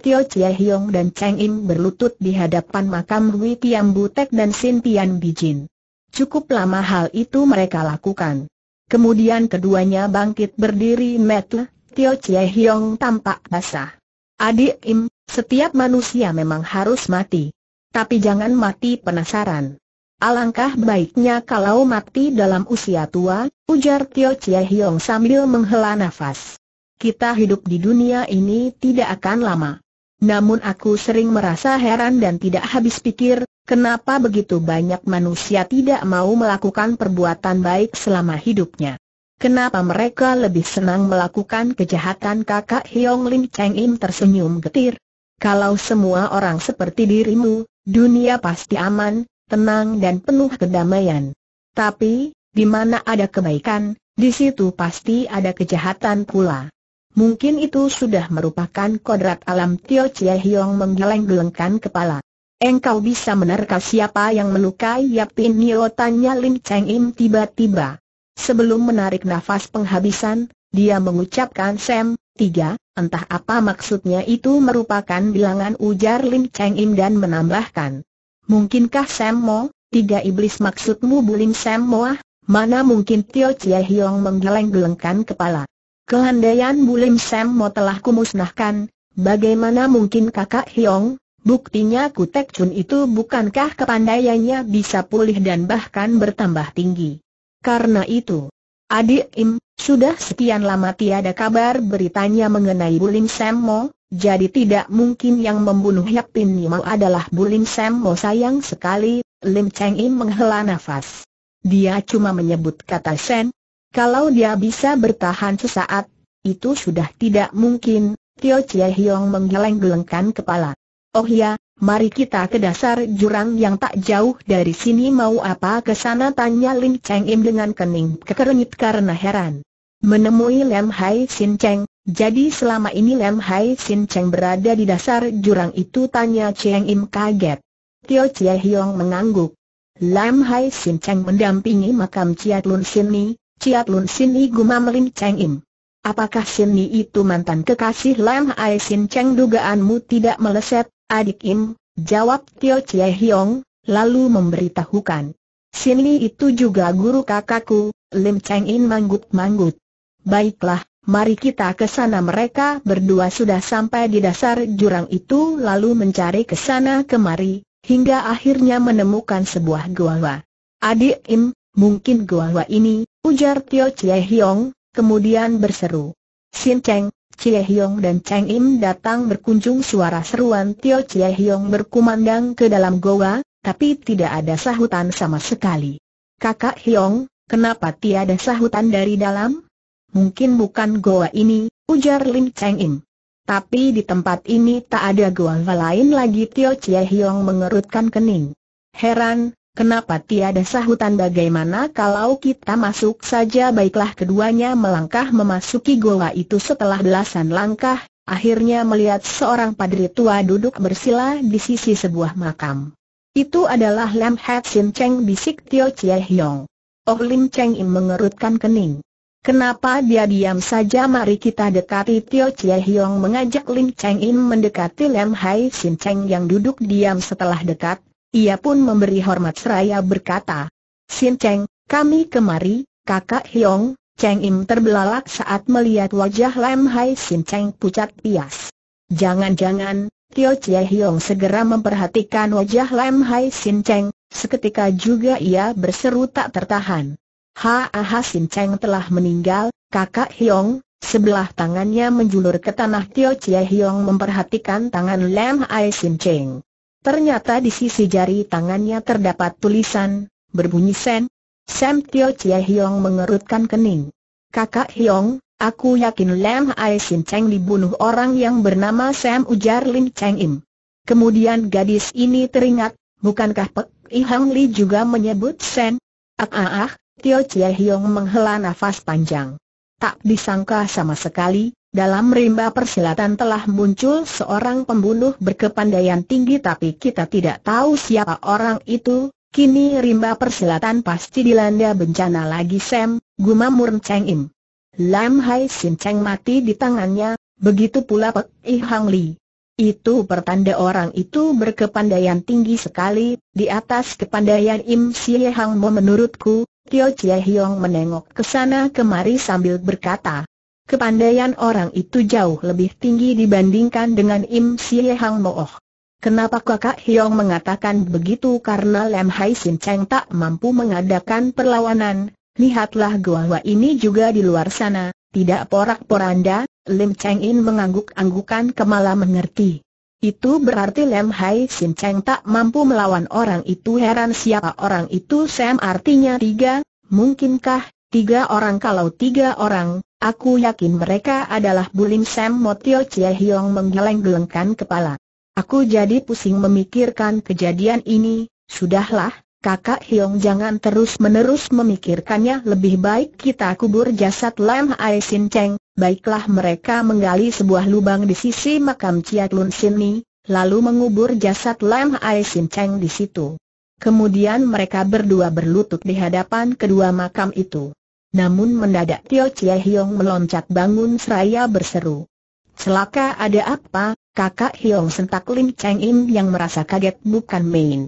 Tio Chie Hiong dan Cheng Im berlutut di hadapan makam Hui Tiam Butek dan Sin Tian Bijin. Cukup lama hal itu mereka lakukan. Kemudian keduanya bangkit berdiri metle, Tio Chie Hiong tampak basah. Adik Im, setiap manusia memang harus mati. Tapi jangan mati penasaran. Alangkah baiknya kalau mati dalam usia tua, ujar Tio Chie Hiong sambil menghela nafas. Kita hidup di dunia ini tidak akan lama. Namun aku sering merasa heran dan tidak habis pikir, kenapa begitu banyak manusia tidak mau melakukan perbuatan baik selama hidupnya. Kenapa mereka lebih senang melakukan kejahatan kakak Hiong Lim Cheng Im tersenyum getir? Kalau semua orang seperti dirimu, dunia pasti aman, tenang dan penuh kedamaian. Tapi, di mana ada kebaikan, di situ pasti ada kejahatan pula. Mungkin itu sudah merupakan kodrat alam Tio Chie Hiong menggeleng-gelengkan kepala. Engkau bisa menerka siapa yang melukai Yapin Nio tanya Lim Cheng Im tiba-tiba. Sebelum menarik nafas penghabisan, dia mengucapkan Sam, tiga, entah apa maksudnya itu merupakan bilangan ujar Lim Cheng Im dan menambahkan. Mungkinkah Sam Mo, tiga iblis maksudmu bulim Sam Moah, mana mungkin Tio Chie Hiong menggeleng-gelengkan kepala. Kelandaian bulim Sam Mo telah kumusnahkan, bagaimana mungkin kakak Hiong, buktinya Kutek Chun itu bukankah kepandaiannya bisa pulih dan bahkan bertambah tinggi. Karena itu, adik Im, sudah sekian lama tiada kabar beritanya mengenai Bulim Semmo, jadi tidak mungkin yang membunuh Yap Pin Nimo adalah Bulim Semmo sayang sekali, Lim Cheng Im menghela nafas. Dia cuma menyebut kata Sen, kalau dia bisa bertahan sesaat, itu sudah tidak mungkin, Tio Chie Hiong menggeleng-gelengkan kepala. Oh ya, Mari kita ke dasar jurang yang tak jauh dari sini mau apa ke sana tanya Lin Cheng Im dengan kening kekerenit karena heran. Menemui Lem Hai Sin Cheng, jadi selama ini Lem Hai Sin Cheng berada di dasar jurang itu tanya Cheng Im kaget. Tio Chie Hiong mengangguk. Lem Hai Sin Cheng mendampingi makam Ciat Lun Sin Ni, Ciat Lun Sin Ni gumam Lin Cheng Im. Apakah Shin Ni itu mantan kekasih Lam Ai Sin Cheng dugaanmu tidak meleset, adik Im? Jawab Tio Chie Hiong, lalu memberitahukan. Shin Ni itu juga guru kakakku, Lim Cheng In manggut-manggut. Baiklah, mari kita ke sana mereka berdua sudah sampai di dasar jurang itu lalu mencari ke sana kemari, hingga akhirnya menemukan sebuah gua. Adik Im, mungkin gua ini, ujar Tio Chie Hiong, kemudian berseru. Sin Cheng, Chie Hyong dan Cheng Im datang berkunjung suara seruan Tio Chie Hyong berkumandang ke dalam goa, tapi tidak ada sahutan sama sekali. Kakak Hiong, kenapa tiada sahutan dari dalam? Mungkin bukan goa ini, ujar Lim Cheng Im. Tapi di tempat ini tak ada goa lain lagi Tio Chie Hyong mengerutkan kening. Heran, Kenapa tiada sahutan bagaimana kalau kita masuk saja baiklah keduanya melangkah memasuki goa itu setelah belasan langkah, akhirnya melihat seorang padri tua duduk bersila di sisi sebuah makam. Itu adalah Lam Hat Sin Cheng bisik Tio Chie Hyong. Oh Lim Cheng Im mengerutkan kening. Kenapa dia diam saja mari kita dekati Tio Chie Hyong mengajak Lim Cheng Im mendekati Lam Hai Sin Cheng yang duduk diam setelah dekat, ia pun memberi hormat seraya berkata, Sin Cheng, kami kemari, kakak Hiong, Cheng Im terbelalak saat melihat wajah Lam Hai Sin Cheng pucat pias. Jangan-jangan, Tio Chie Hiong segera memperhatikan wajah Lam Hai Sin Cheng, seketika juga ia berseru tak tertahan. Ha aha Sin Cheng telah meninggal, kakak Hiong, sebelah tangannya menjulur ke tanah Tio Chie Hiong memperhatikan tangan Lam Hai Sin Cheng. Ternyata di sisi jari tangannya terdapat tulisan, berbunyi Sen. Sam Tio Chie Hiong mengerutkan kening. Kakak Hiong, aku yakin Lam Ai Sin Cheng dibunuh orang yang bernama Sam ujar Lin Cheng Im. Kemudian gadis ini teringat, bukankah Pek I Hang Li juga menyebut Sen? Ah ah ah, Tio Chie Hiong menghela nafas panjang. Tak disangka sama sekali, dalam rimba persilatan telah muncul seorang pembunuh berkepandaian tinggi tapi kita tidak tahu siapa orang itu, kini rimba persilatan pasti dilanda bencana lagi Sam, gumam Murn Cheng Im. Lam Hai Sin Cheng mati di tangannya, begitu pula Pek I Hang Li. Itu pertanda orang itu berkepandaian tinggi sekali, di atas kepandaian Im Xie Hang Mo menurutku, Tio Chie Hiong menengok ke sana kemari sambil berkata, Kepandaian orang itu jauh lebih tinggi dibandingkan dengan Im Sie Hang Mooh. Kenapa kakak Hiong mengatakan begitu karena Lam Hai Sin Cheng tak mampu mengadakan perlawanan, lihatlah gua gua ini juga di luar sana, tidak porak-poranda, Lim Cheng In mengangguk-anggukan kemala mengerti. Itu berarti Lem Hai Sin Cheng tak mampu melawan orang itu heran siapa orang itu Sam artinya tiga, mungkinkah Tiga orang kalau tiga orang, aku yakin mereka adalah Bulim Sam Motio Chie Hiong menggeleng-gelengkan kepala. Aku jadi pusing memikirkan kejadian ini, sudahlah, kakak Hiong jangan terus-menerus memikirkannya lebih baik kita kubur jasad Lam Aisin Sin Cheng, baiklah mereka menggali sebuah lubang di sisi makam Chia Lun Sini, lalu mengubur jasad Lam Aisin Sin Cheng di situ. Kemudian mereka berdua berlutut di hadapan kedua makam itu. Namun mendadak Tio Chie Hiong meloncat bangun seraya berseru. Celaka ada apa, kakak Hiong sentak Lim Cheng Im yang merasa kaget bukan main.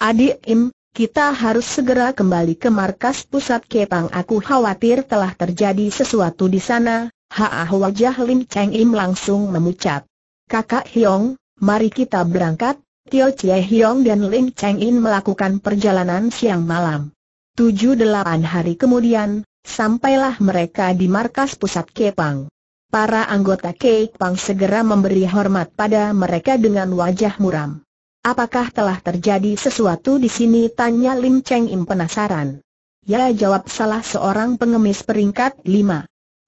Adik Im, kita harus segera kembali ke markas pusat Kepang. Aku khawatir telah terjadi sesuatu di sana, Haah wajah Lim Cheng Im langsung memucat. Kakak Hiong, mari kita berangkat, Tio Chie Hiong dan Lim Cheng In melakukan perjalanan siang malam. Tujuh delapan hari kemudian, Sampailah mereka di markas pusat Kepang. Para anggota Kepang segera memberi hormat pada mereka dengan wajah muram. Apakah telah terjadi sesuatu di sini? Tanya Lim Cheng Im penasaran. Ya jawab salah seorang pengemis peringkat lima.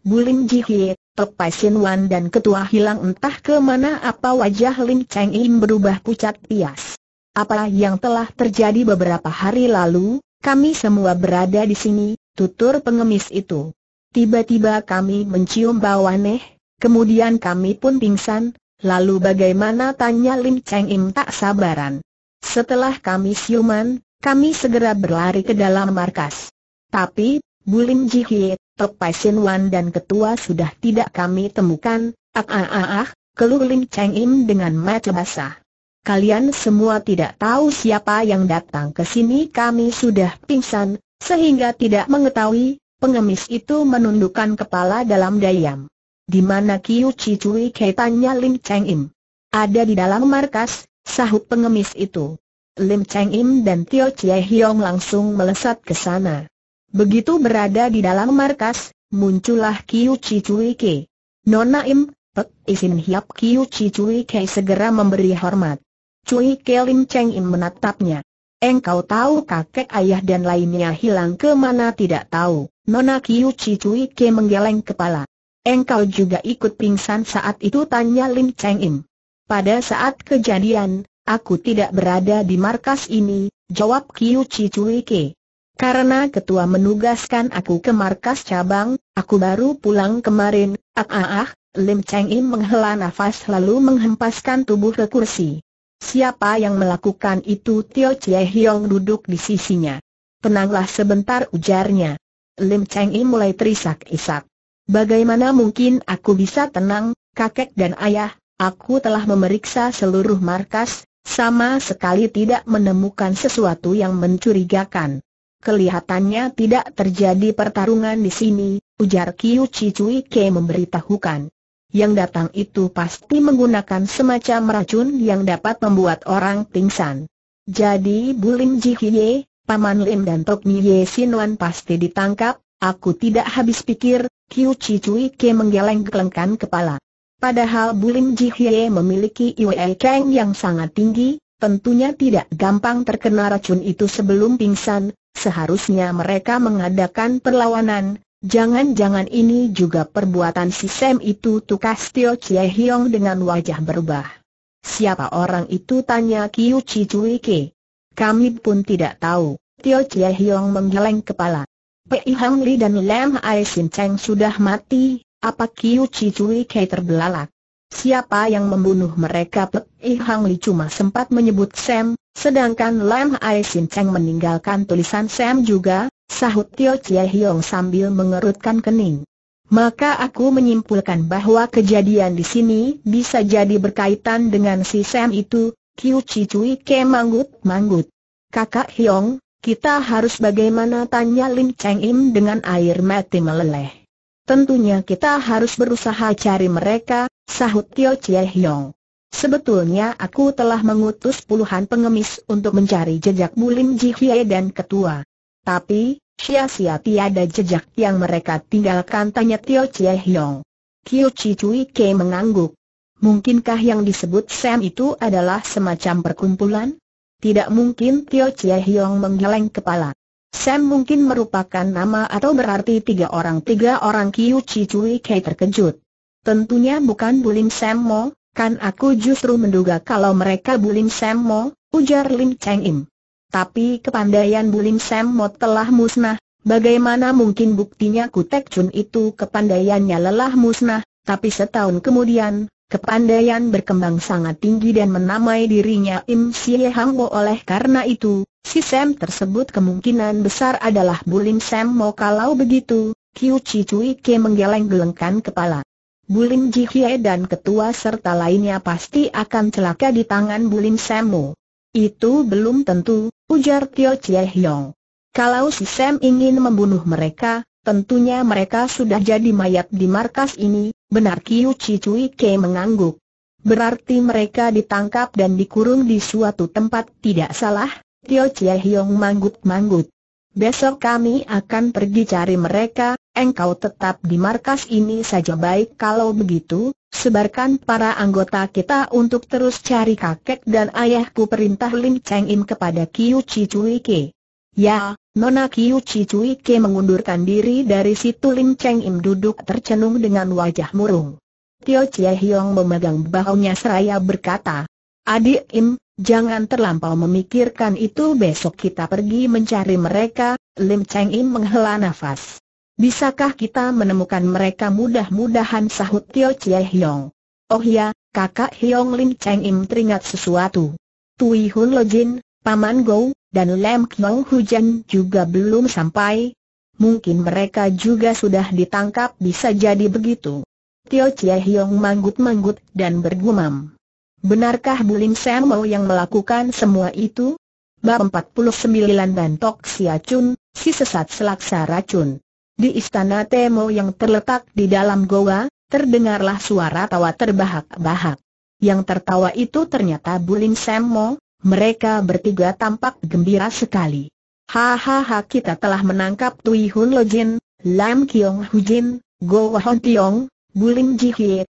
Bulim Ji Hye, Tok Pai Sin Wan dan ketua hilang entah ke mana apa wajah Lim Cheng Im berubah pucat pias. Apa yang telah terjadi beberapa hari lalu, kami semua berada di sini, tutur pengemis itu. Tiba-tiba kami mencium bau aneh, kemudian kami pun pingsan, lalu bagaimana tanya Lim Cheng Im tak sabaran. Setelah kami siuman, kami segera berlari ke dalam markas. Tapi, Bulim Ji Hie, Tok Pai Sin Wan dan ketua sudah tidak kami temukan, ah ah ah ah, keluh Lim Cheng Im dengan mata basah. Kalian semua tidak tahu siapa yang datang ke sini kami sudah pingsan, sehingga tidak mengetahui, pengemis itu menundukkan kepala dalam dayam. Di mana Kiu Chi kaitannya Lim Cheng Im? Ada di dalam markas, sahut pengemis itu. Lim Cheng Im dan Tio Chie Hiong langsung melesat ke sana. Begitu berada di dalam markas, muncullah Kiu Chi Ke. Nona Im, Pek Isin Hiap Kiu Chi Ke segera memberi hormat. Cui Ke Lim Cheng Im menatapnya. Engkau tahu kakek ayah dan lainnya hilang ke mana tidak tahu. Nona Kiu Cicui Ke menggeleng kepala. Engkau juga ikut pingsan saat itu tanya Lim Cheng Im. Pada saat kejadian, aku tidak berada di markas ini, jawab Kiu Cicui Ke. Karena ketua menugaskan aku ke markas cabang, aku baru pulang kemarin, ah ah ah, Lim Cheng Im menghela nafas lalu menghempaskan tubuh ke kursi. Siapa yang melakukan itu Tio Chie Hiong duduk di sisinya. Tenanglah sebentar ujarnya. Lim Cheng mulai terisak-isak. Bagaimana mungkin aku bisa tenang, kakek dan ayah, aku telah memeriksa seluruh markas, sama sekali tidak menemukan sesuatu yang mencurigakan. Kelihatannya tidak terjadi pertarungan di sini, ujar Kiu Chi Chui Ke memberitahukan. Yang datang itu pasti menggunakan semacam racun yang dapat membuat orang pingsan. Jadi Bulim Jihye, Paman Lim dan Tok Nye Wan pasti ditangkap, aku tidak habis pikir, Kiu Cui Ke menggeleng-gelengkan kepala. Padahal Bulim Jihye memiliki Iwe Keng yang sangat tinggi, tentunya tidak gampang terkena racun itu sebelum pingsan, seharusnya mereka mengadakan perlawanan, Jangan-jangan ini juga perbuatan si Sam itu tukas Tio Chie Hiong dengan wajah berubah. Siapa orang itu tanya Kiu Chi Chui Ke. Kami pun tidak tahu, Tio Chie Hiong menggeleng kepala. Pei Hang Li dan Lam Ai Sin Cheng sudah mati, apa Kiu Chi Chui Ke terbelalak? Siapa yang membunuh mereka Pei Hang Li cuma sempat menyebut Sam, sedangkan Lam Ai Sin Cheng meninggalkan tulisan Sam juga, Sahut Tio Chie Hiong sambil mengerutkan kening. Maka aku menyimpulkan bahwa kejadian di sini bisa jadi berkaitan dengan si Sam itu, Kiu Chi Cui Ke Manggut Manggut. Kakak Hiong, kita harus bagaimana tanya Lim Cheng Im dengan air mati meleleh. Tentunya kita harus berusaha cari mereka, sahut Tio Chie Hiong. Sebetulnya aku telah mengutus puluhan pengemis untuk mencari jejak Bulim Ji Hye dan ketua tapi, sia-sia tiada jejak yang mereka tinggalkan tanya Tio Chie Hiong. Kiu Chi Chui Ke mengangguk. Mungkinkah yang disebut Sam itu adalah semacam perkumpulan? Tidak mungkin Tio Chie Hiong menggeleng kepala. Sam mungkin merupakan nama atau berarti tiga orang tiga orang Kiu Chi Chui Ke terkejut. Tentunya bukan Bulim Sam Mo, kan aku justru menduga kalau mereka Bulim Sam Mo, ujar Lim Cheng Im. Tapi kepandaian Bulim Semot telah musnah, bagaimana mungkin buktinya Kutek Chun itu kepandaiannya lelah musnah, tapi setahun kemudian, kepandaian berkembang sangat tinggi dan menamai dirinya Im Siye Hang Bo oleh karena itu, si Sam tersebut kemungkinan besar adalah Bulim Semmo kalau begitu, Kiu Chi Chui Ke menggeleng-gelengkan kepala. Bulim Ji Hye dan ketua serta lainnya pasti akan celaka di tangan Bulim Semmo. Itu belum tentu, ujar Tio Chie Hiong. Kalau si Sam ingin membunuh mereka, tentunya mereka sudah jadi mayat di markas ini, benar Kiu Chi Ke mengangguk. Berarti mereka ditangkap dan dikurung di suatu tempat tidak salah, Tio Chie Hiong manggut-manggut. Besok kami akan pergi cari mereka, engkau tetap di markas ini saja baik kalau begitu, sebarkan para anggota kita untuk terus cari kakek dan ayahku perintah Lim Cheng Im kepada Kiu Chi Chui Ke. Ya, Nona Kiu Chi Chui Ke mengundurkan diri dari situ Lim Cheng Im duduk tercenung dengan wajah murung. Tio Chie Hiong memegang bahunya seraya berkata, Adik Im, jangan terlampau memikirkan itu besok kita pergi mencari mereka, Lim Cheng Im menghela nafas. Bisakah kita menemukan mereka mudah-mudahan sahut Tio Chie Hiong. Oh ya, kakak Hiong Lin Cheng Im teringat sesuatu. Tui Hun Lo Jin, Paman Go, dan Lam Knong Hujan juga belum sampai. Mungkin mereka juga sudah ditangkap bisa jadi begitu. Tio Chie Hiong manggut-manggut dan bergumam. Benarkah Bulim Sam mau yang melakukan semua itu? Bab 49 Bantok Chun, si sesat selaksa racun. Di istana Temo yang terletak di dalam goa, terdengarlah suara tawa terbahak-bahak. Yang tertawa itu ternyata Bulin Semo, mereka bertiga tampak gembira sekali. Hahaha kita telah menangkap Tui Hun Lo Jin, Lam Kiong Hu Jin, Go Hon Tiong, Bulim Ji Hiet,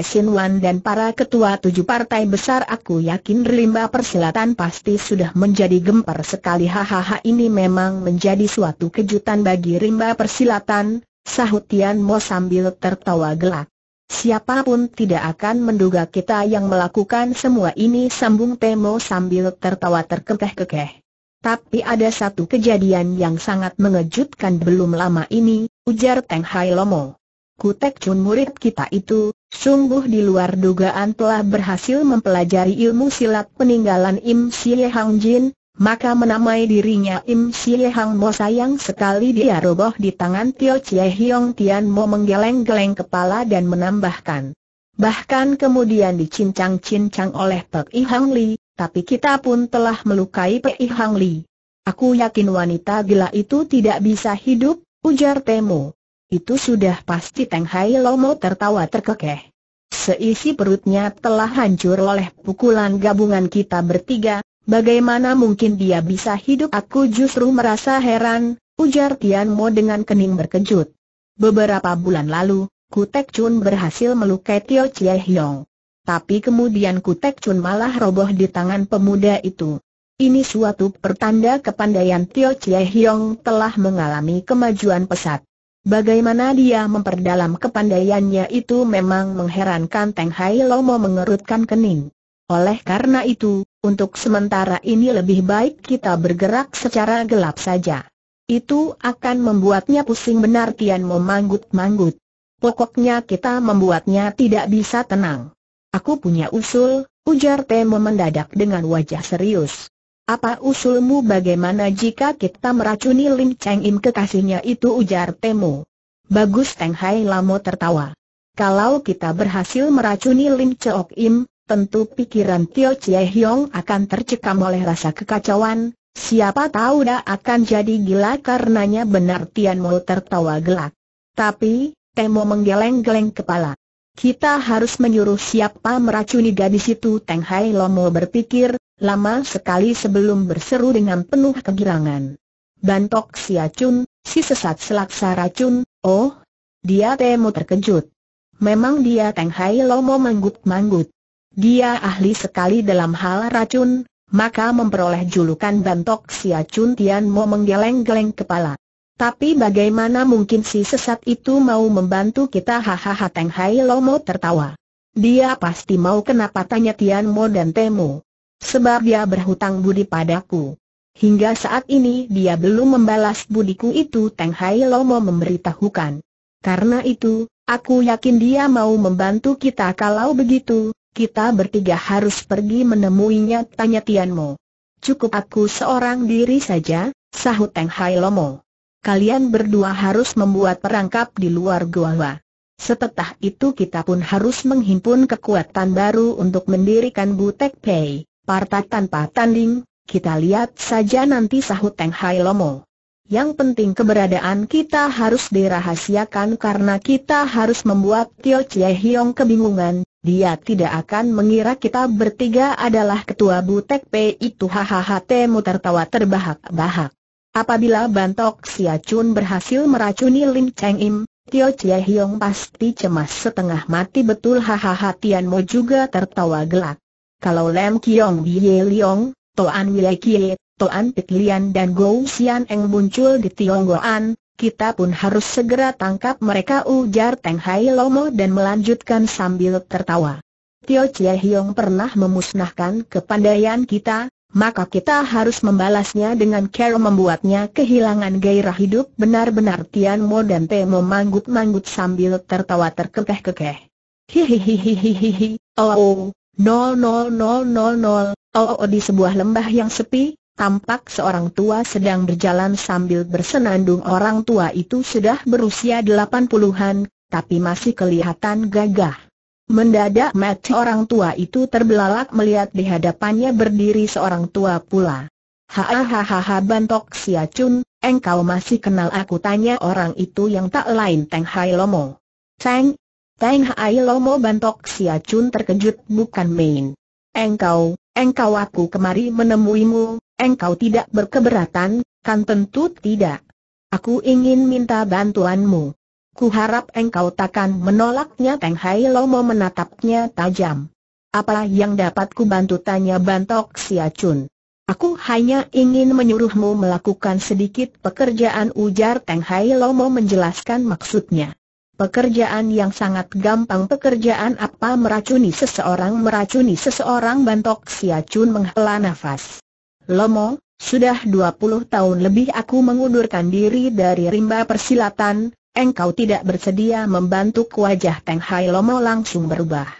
Sin Wan dan para ketua tujuh partai besar aku yakin rimba persilatan pasti sudah menjadi gempar sekali hahaha ini memang menjadi suatu kejutan bagi rimba persilatan, sahut Tian Mo sambil tertawa gelak. Siapapun tidak akan menduga kita yang melakukan semua ini sambung Temo sambil tertawa terkekeh-kekeh. Tapi ada satu kejadian yang sangat mengejutkan belum lama ini, ujar Teng Hai Lomo. Kutek Chun murid kita itu, sungguh di luar dugaan telah berhasil mempelajari ilmu silat peninggalan Im Xie Hang Jin, maka menamai dirinya Im Xie Hang Mo sayang sekali dia roboh di tangan Tio Chie Hiong Tian Mo menggeleng-geleng kepala dan menambahkan. Bahkan kemudian dicincang-cincang oleh Pek I Hang Li, tapi kita pun telah melukai Pek I Hang Li. Aku yakin wanita gila itu tidak bisa hidup, ujar Temu. Itu sudah pasti Teng Hai Lomo tertawa terkekeh. Seisi perutnya telah hancur oleh pukulan gabungan kita bertiga, bagaimana mungkin dia bisa hidup aku justru merasa heran, ujar Tian Mo dengan kening berkejut. Beberapa bulan lalu, Kutek Chun berhasil melukai Tio Chie Hiong. Tapi kemudian Kutek Chun malah roboh di tangan pemuda itu. Ini suatu pertanda kepandaian Tio Chie Hiong telah mengalami kemajuan pesat. Bagaimana dia memperdalam kepandaiannya itu memang mengherankan Teng Hai Lomo mengerutkan kening. Oleh karena itu, untuk sementara ini lebih baik kita bergerak secara gelap saja. Itu akan membuatnya pusing benar Tian manggut manggut Pokoknya kita membuatnya tidak bisa tenang. Aku punya usul, ujar Temo mendadak dengan wajah serius. Apa usulmu bagaimana jika kita meracuni Lim Cheng Im kekasihnya itu ujar Temu. Bagus Teng Hai Lamo tertawa. Kalau kita berhasil meracuni Lim Cheok Im, tentu pikiran Tio Chie Hiong akan tercekam oleh rasa kekacauan, siapa tahu dah akan jadi gila karenanya benar Tian Mo tertawa gelak. Tapi, Temu menggeleng-geleng kepala. Kita harus menyuruh siapa meracuni gadis itu Teng Hai Lomo berpikir, lama sekali sebelum berseru dengan penuh kegirangan. Bantok Siacun, si sesat selaksa racun, oh, dia temu terkejut. Memang dia Teng Hai Lomo manggut-manggut. Dia ahli sekali dalam hal racun, maka memperoleh julukan Bantok Siacun Tian Mo menggeleng-geleng kepala. Tapi bagaimana mungkin si sesat itu mau membantu kita hahaha Teng Hai Lomo tertawa. Dia pasti mau kenapa tanya Tian Mo dan Temu. Sebab dia berhutang budi padaku. Hingga saat ini dia belum membalas budiku itu Teng Hai Lomo memberitahukan. Karena itu, aku yakin dia mau membantu kita kalau begitu, kita bertiga harus pergi menemuinya tanya Tianmo. Cukup aku seorang diri saja, sahut Teng Hai Lomo. Kalian berdua harus membuat perangkap di luar gua. Setelah itu kita pun harus menghimpun kekuatan baru untuk mendirikan Butek Pei. Partai tanpa tanding, kita lihat saja nanti sahut Teng Hai Lomo. Yang penting keberadaan kita harus dirahasiakan karena kita harus membuat Tio Chie Hiong kebingungan, dia tidak akan mengira kita bertiga adalah ketua Butek P itu hahaha Temu tertawa terbahak-bahak. Apabila Bantok Sia Chun berhasil meracuni Lim Cheng Im, Tio Chie Hiong pasti cemas setengah mati betul hahaha Tian Mo juga tertawa gelak. Kalau Lam Kiong Bie Liong, Toan Wilai Kie, Toan Pit Lian dan Gou Sian Eng muncul di Tionggoan, kita pun harus segera tangkap mereka ujar Teng Hai Lomo dan melanjutkan sambil tertawa. Tio Chie Hiong pernah memusnahkan kepandaian kita, maka kita harus membalasnya dengan cara membuatnya kehilangan gairah hidup benar-benar Tian Mo dan Te memanggut-manggut sambil tertawa terkekeh-kekeh. Hihihihihihihi, oh, nol. Oh, oh di sebuah lembah yang sepi, tampak seorang tua sedang berjalan sambil bersenandung. Orang tua itu sudah berusia delapan puluhan tapi masih kelihatan gagah. Mendadak mati orang tua itu terbelalak melihat di hadapannya berdiri seorang tua pula. Hahaha bantok Sia engkau masih kenal aku tanya orang itu yang tak lain Teng Hai Lomo. Teng, Teng Hai Lomo Bantok Sia Chun terkejut bukan main. Engkau, engkau aku kemari menemuimu, engkau tidak berkeberatan, kan tentu tidak. Aku ingin minta bantuanmu. Kuharap engkau takkan menolaknya Teng Hai Lomo menatapnya tajam. Apa yang dapat ku bantu tanya Bantok Siacun. Aku hanya ingin menyuruhmu melakukan sedikit pekerjaan ujar Teng Hai Lomo menjelaskan maksudnya. Pekerjaan yang sangat gampang Pekerjaan apa meracuni seseorang Meracuni seseorang bantok Siacun menghela nafas Lomo, sudah 20 tahun lebih aku mengundurkan diri dari rimba persilatan Engkau tidak bersedia membantu. wajah Teng Hai Lomo langsung berubah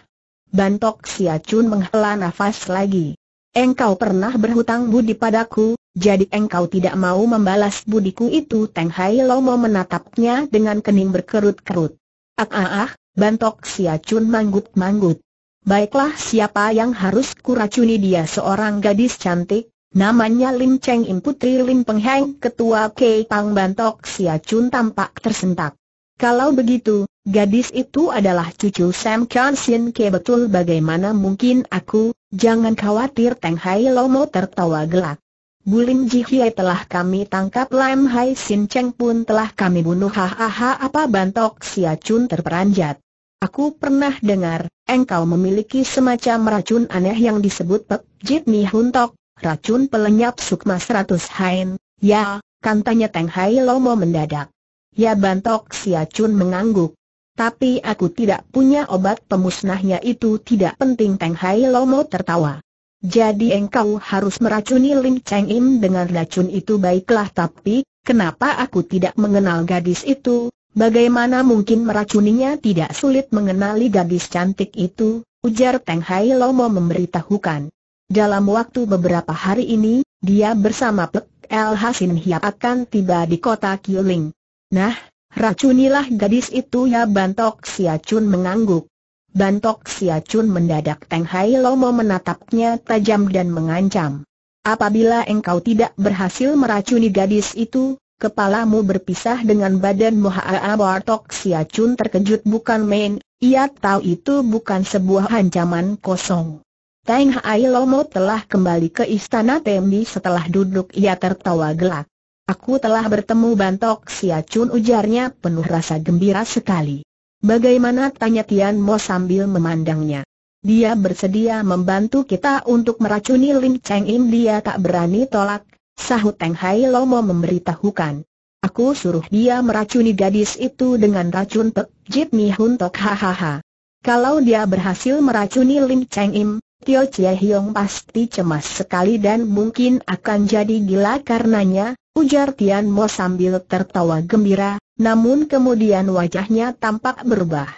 Bantok Siacun menghela nafas lagi Engkau pernah berhutang budi padaku, jadi engkau tidak mau membalas budiku itu Teng Hai Lomo menatapnya dengan kening berkerut-kerut. Ah ah ah, bantok Sia Chun manggut-manggut. Baiklah siapa yang harus kuracuni dia seorang gadis cantik, namanya Lim Cheng Im Putri Lim Pengheng Ketua Kei Pang Bantok Sia Chun tampak tersentak. Kalau begitu, gadis itu adalah cucu Sam Kian Sin Ke betul bagaimana mungkin aku, jangan khawatir Teng Hai Lomo tertawa gelak. Bulim Ji Hye telah kami tangkap Lam Hai Sin Cheng pun telah kami bunuh hahaha apa bantok Sia Chun terperanjat. Aku pernah dengar, engkau memiliki semacam racun aneh yang disebut Pek Jit Mi Hun Tok, racun pelenyap sukma seratus hain, ya, kantanya Teng Hai Lomo mendadak. Ya bantok Sia Chun mengangguk. Tapi aku tidak punya obat pemusnahnya itu tidak penting Teng Hai Lomo tertawa. Jadi engkau harus meracuni Lim Cheng Im dengan racun itu baiklah tapi, kenapa aku tidak mengenal gadis itu, bagaimana mungkin meracuninya tidak sulit mengenali gadis cantik itu, ujar Teng Hai Lomo memberitahukan. Dalam waktu beberapa hari ini, dia bersama Pek El Hasin Hiap akan tiba di kota Kiling. Nah, racunilah gadis itu ya Bantok Siacun mengangguk. Bantok Siacun mendadak Teng Hai Lomo menatapnya tajam dan mengancam. Apabila engkau tidak berhasil meracuni gadis itu, kepalamu berpisah dengan badanmu Haa Bantok Siacun terkejut bukan main, ia tahu itu bukan sebuah ancaman kosong. Teng Hai Lomo telah kembali ke istana Tembi setelah duduk ia tertawa gelak. Aku telah bertemu Bantok Siacun ujarnya penuh rasa gembira sekali. Bagaimana tanya Tian Mo sambil memandangnya. Dia bersedia membantu kita untuk meracuni Lin Cheng Im dia tak berani tolak, sahut Teng Hai Lomo memberitahukan. Aku suruh dia meracuni gadis itu dengan racun Pek Jit Mi Hun Tok hahaha. Kalau dia berhasil meracuni Lin Cheng Im, Tio Chie Hiong pasti cemas sekali dan mungkin akan jadi gila karenanya, ujar Tian Mo sambil tertawa gembira, namun kemudian wajahnya tampak berubah.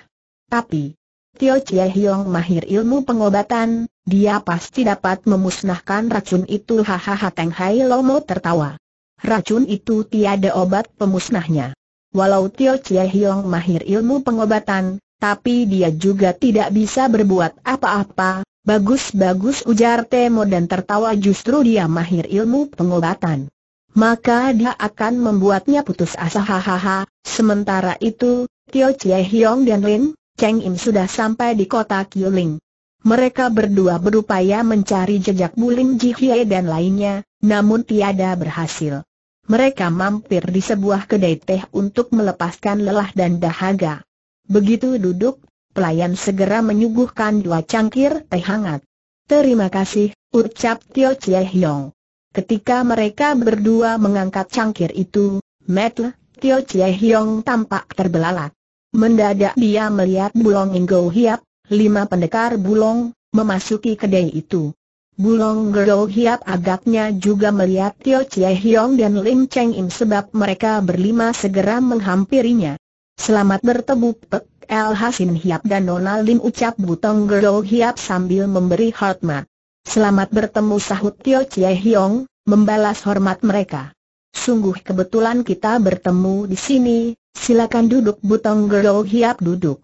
Tapi, Tio Chie Hiong mahir ilmu pengobatan, dia pasti dapat memusnahkan racun itu hahaha Teng Hai Lomo tertawa. Racun itu tiada obat pemusnahnya. Walau Tio Chie Hiong mahir ilmu pengobatan, tapi dia juga tidak bisa berbuat apa-apa, Bagus-bagus ujar Temo dan tertawa justru dia mahir ilmu pengobatan maka dia akan membuatnya putus asa hahaha. Sementara itu, Tio Chie Hiong dan Lin Cheng Im sudah sampai di kota Ling. Mereka berdua berupaya mencari jejak Bulim Ji Hye dan lainnya, namun tiada berhasil. Mereka mampir di sebuah kedai teh untuk melepaskan lelah dan dahaga. Begitu duduk, pelayan segera menyuguhkan dua cangkir teh hangat. Terima kasih, ucap Tio Chie Hiong. Ketika mereka berdua mengangkat cangkir itu, Metle, Tio Chie Hiong tampak terbelalak. Mendadak dia melihat Bulong Inggo Hiap, lima pendekar Bulong, memasuki kedai itu. Bulong Inggo Hiap agaknya juga melihat Tio Chie Hiong dan Lim Cheng Im sebab mereka berlima segera menghampirinya. Selamat bertemu Pek El Hasin Hiap dan Nona Lim ucap Butong Inggo Hiap sambil memberi hormat. Selamat bertemu sahut Tio Chie Hiong, membalas hormat mereka. Sungguh kebetulan kita bertemu di sini, silakan duduk Butong Gero Hiap duduk.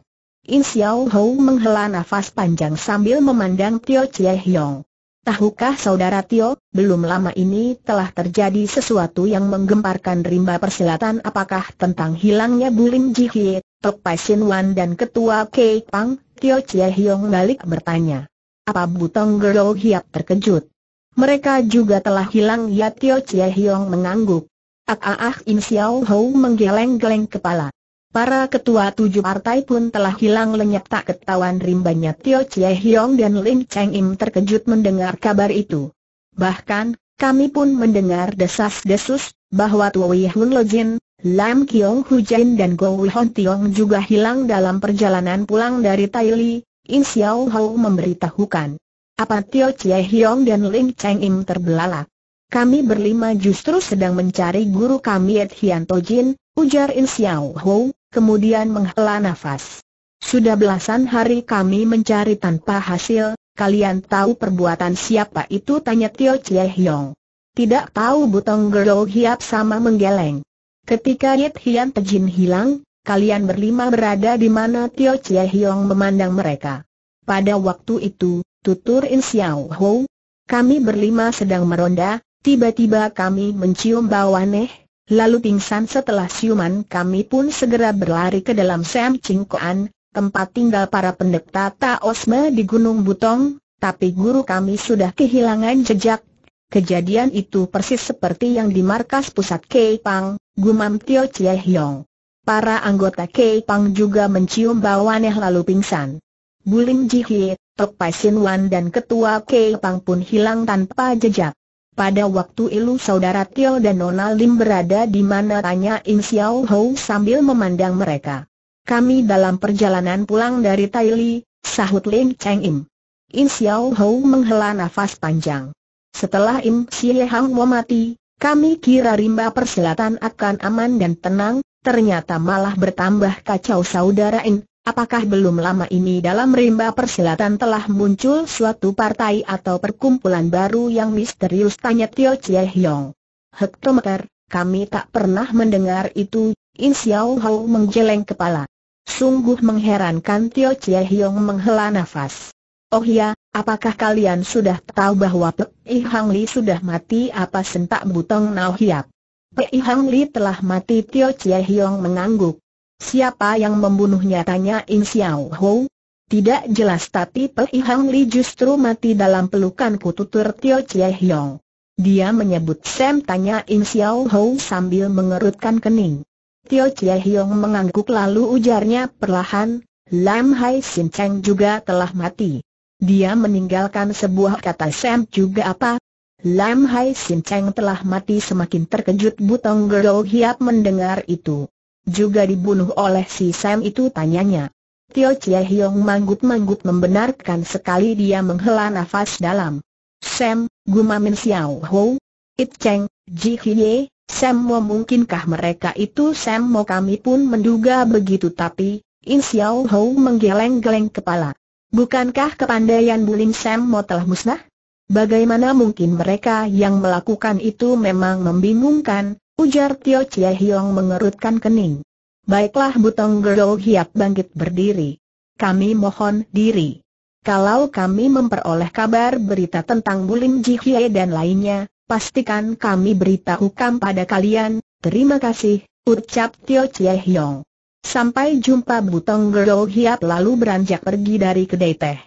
In Xiao Hou menghela nafas panjang sambil memandang Tio Chie Hiong. Tahukah saudara Tio, belum lama ini telah terjadi sesuatu yang menggemparkan rimba persilatan apakah tentang hilangnya Bulim Ji Hie, Tok Pai Sin Wan dan Ketua Kei Pang, Tio Chie Hiong balik bertanya. Apa Butong Gero Hiap terkejut. Mereka juga telah hilang Ya Tio Chie Hiong mengangguk. Ak ah, ah ah In Xiao Hou menggeleng-geleng kepala. Para ketua tujuh partai pun telah hilang lenyap tak ketahuan rimbanya Tio Chie Hiong dan Lin Cheng Im terkejut mendengar kabar itu. Bahkan, kami pun mendengar desas-desus, bahwa Tuwi Hun Lojin, Lam Kiong Hu Jin dan Go Hon Tiong juga hilang dalam perjalanan pulang dari Taili, In Xiao Hou memberitahukan. Apa Tio Chie Hiong dan Ling Cheng Im terbelalak. Kami berlima justru sedang mencari guru kami Ed Hian Tojin, ujar In Xiao Hou, kemudian menghela nafas. Sudah belasan hari kami mencari tanpa hasil, kalian tahu perbuatan siapa itu tanya Tio Chie Hiong. Tidak tahu Butong gerol Hiap sama menggeleng. Ketika Yit Hian Tejin hilang, kalian berlima berada di mana Tio Chie Hiong memandang mereka. Pada waktu itu, tutur In Xiao Ho, kami berlima sedang meronda, tiba-tiba kami mencium bau aneh, lalu pingsan setelah siuman kami pun segera berlari ke dalam Sam Ching Kuan, tempat tinggal para pendeta Taosme di Gunung Butong, tapi guru kami sudah kehilangan jejak. Kejadian itu persis seperti yang di markas pusat Keipang, gumam Tio Chie Hiong. Para anggota K-Pang juga mencium bau aneh lalu pingsan. Bulim Jihye, Tok Pai Sin Wan dan Ketua K-Pang pun hilang tanpa jejak. Pada waktu ilu saudara Tio dan Nona Lim berada di mana tanya Im Xiao Hou sambil memandang mereka. Kami dalam perjalanan pulang dari Taili, sahut Ling Cheng Im. Im Xiao Hou menghela nafas panjang. Setelah Im Xie Hang mati, kami kira rimba perselatan akan aman dan tenang, ternyata malah bertambah kacau saudara In. Apakah belum lama ini dalam rimba persilatan telah muncul suatu partai atau perkumpulan baru yang misterius tanya Tio Chie Hiong. Hektometer, kami tak pernah mendengar itu, In Xiao Hou menggeleng kepala. Sungguh mengherankan Tio Chie Hiong menghela nafas. Oh ya, apakah kalian sudah tahu bahwa Pek Ihang Hang Li sudah mati apa sentak butong Nao Hiap? Pei Hang Li telah mati Tio Chie Hiong mengangguk. Siapa yang membunuhnya tanya In Xiao Hou? Tidak jelas tapi Pei Hang Li justru mati dalam pelukan kututur Tio Chie Hiong. Dia menyebut Sam tanya In Xiao Hou sambil mengerutkan kening. Tio Chie Hiong mengangguk lalu ujarnya perlahan, Lam Hai Sin Cheng juga telah mati. Dia meninggalkan sebuah kata Sam juga apa, Lam Hai Sin Cheng telah mati semakin terkejut Butong Gero Hiap mendengar itu. Juga dibunuh oleh si Sam itu tanyanya. Tio Chie Hiong manggut-manggut membenarkan sekali dia menghela nafas dalam. Sam, gumamin Xiao Ho, It Cheng, Ji Hye, Sam mau mungkinkah mereka itu Sam mau kami pun menduga begitu tapi, In Xiao Ho menggeleng-geleng kepala. Bukankah kepandaian Bulim Sam mau telah musnah? Bagaimana mungkin mereka yang melakukan itu memang membingungkan, ujar Tio Chie Hiong mengerutkan kening. Baiklah Butong Gerol Hiap bangkit berdiri. Kami mohon diri. Kalau kami memperoleh kabar berita tentang Bulim Ji Hye dan lainnya, pastikan kami beritahukan pada kalian, terima kasih, ucap Tio Chie Hiong. Sampai jumpa Butong Gerol Hiap lalu beranjak pergi dari kedai teh.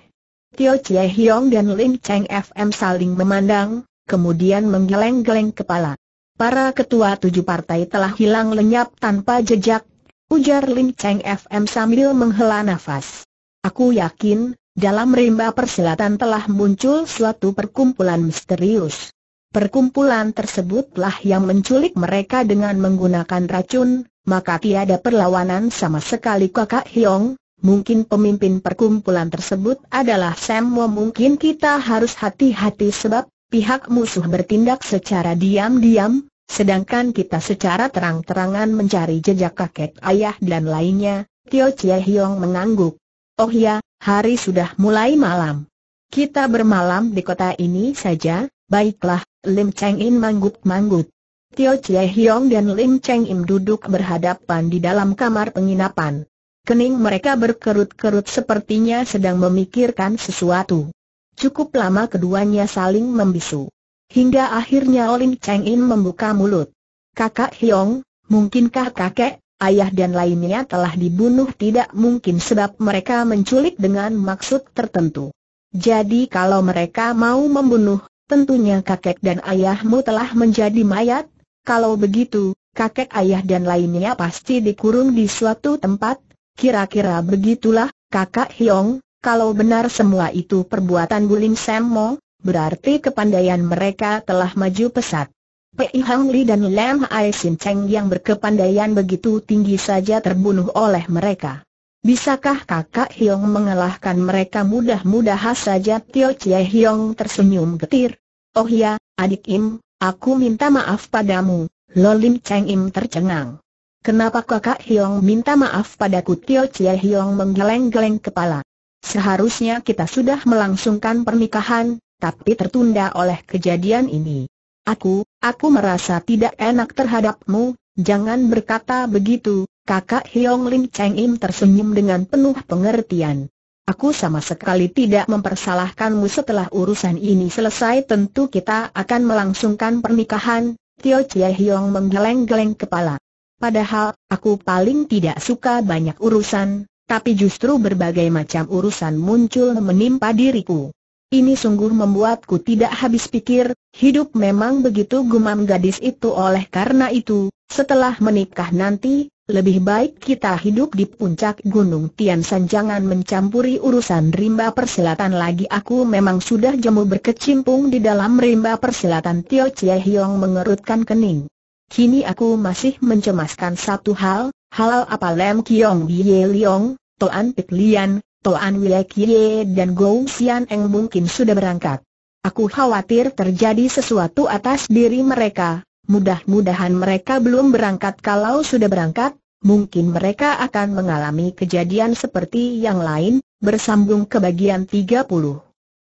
Tio Chie Hiong dan Lim Cheng FM saling memandang, kemudian menggeleng-geleng kepala. Para ketua tujuh partai telah hilang lenyap tanpa jejak, ujar Lim Cheng FM sambil menghela nafas. Aku yakin, dalam rimba persilatan telah muncul suatu perkumpulan misterius. Perkumpulan tersebutlah yang menculik mereka dengan menggunakan racun, maka tiada perlawanan sama sekali kakak Hiong, Mungkin pemimpin perkumpulan tersebut adalah Sam. mungkin kita harus hati-hati sebab pihak musuh bertindak secara diam-diam, sedangkan kita secara terang-terangan mencari jejak kakek ayah dan lainnya, Tio Chie Hiong mengangguk. Oh ya, hari sudah mulai malam. Kita bermalam di kota ini saja, baiklah, Lim Cheng In manggut-manggut. Tio Chie Hiong dan Lim Cheng Im duduk berhadapan di dalam kamar penginapan. Kening mereka berkerut-kerut sepertinya sedang memikirkan sesuatu. Cukup lama keduanya saling membisu. Hingga akhirnya Olin Cheng In membuka mulut. Kakak Hiong, mungkinkah kakek, ayah dan lainnya telah dibunuh tidak mungkin sebab mereka menculik dengan maksud tertentu. Jadi kalau mereka mau membunuh, tentunya kakek dan ayahmu telah menjadi mayat, kalau begitu, kakek ayah dan lainnya pasti dikurung di suatu tempat, Kira-kira begitulah, kakak Hiong, kalau benar semua itu perbuatan Bulim Semo, berarti kepandaian mereka telah maju pesat. Pei Hang Li dan Lam Ai Sin Cheng yang berkepandaian begitu tinggi saja terbunuh oleh mereka. Bisakah kakak Hiong mengalahkan mereka mudah-mudahan saja Tio Chie Hiong tersenyum getir. Oh ya, adik Im, aku minta maaf padamu, Lolim Cheng Im tercengang. Kenapa kakak Hiong minta maaf padaku Tio Chie Hiong menggeleng-geleng kepala. Seharusnya kita sudah melangsungkan pernikahan, tapi tertunda oleh kejadian ini. Aku, aku merasa tidak enak terhadapmu, jangan berkata begitu, kakak Hiong Lim Cheng Im tersenyum dengan penuh pengertian. Aku sama sekali tidak mempersalahkanmu setelah urusan ini selesai tentu kita akan melangsungkan pernikahan, Tio Chie Hiong menggeleng-geleng kepala. Padahal, aku paling tidak suka banyak urusan, tapi justru berbagai macam urusan muncul menimpa diriku. Ini sungguh membuatku tidak habis pikir, hidup memang begitu gumam gadis itu oleh karena itu, setelah menikah nanti, lebih baik kita hidup di puncak Gunung Tian San. jangan mencampuri urusan rimba persilatan lagi aku memang sudah jemu berkecimpung di dalam rimba persilatan Tio Chie Hiong mengerutkan kening. Kini aku masih mencemaskan satu hal, halal apa Lem Kiong Bie, Liong, Toan Pik Lian, Toan Wee Kie dan Gou Sian Eng mungkin sudah berangkat. Aku khawatir terjadi sesuatu atas diri mereka, mudah-mudahan mereka belum berangkat kalau sudah berangkat, mungkin mereka akan mengalami kejadian seperti yang lain, bersambung ke bagian 30.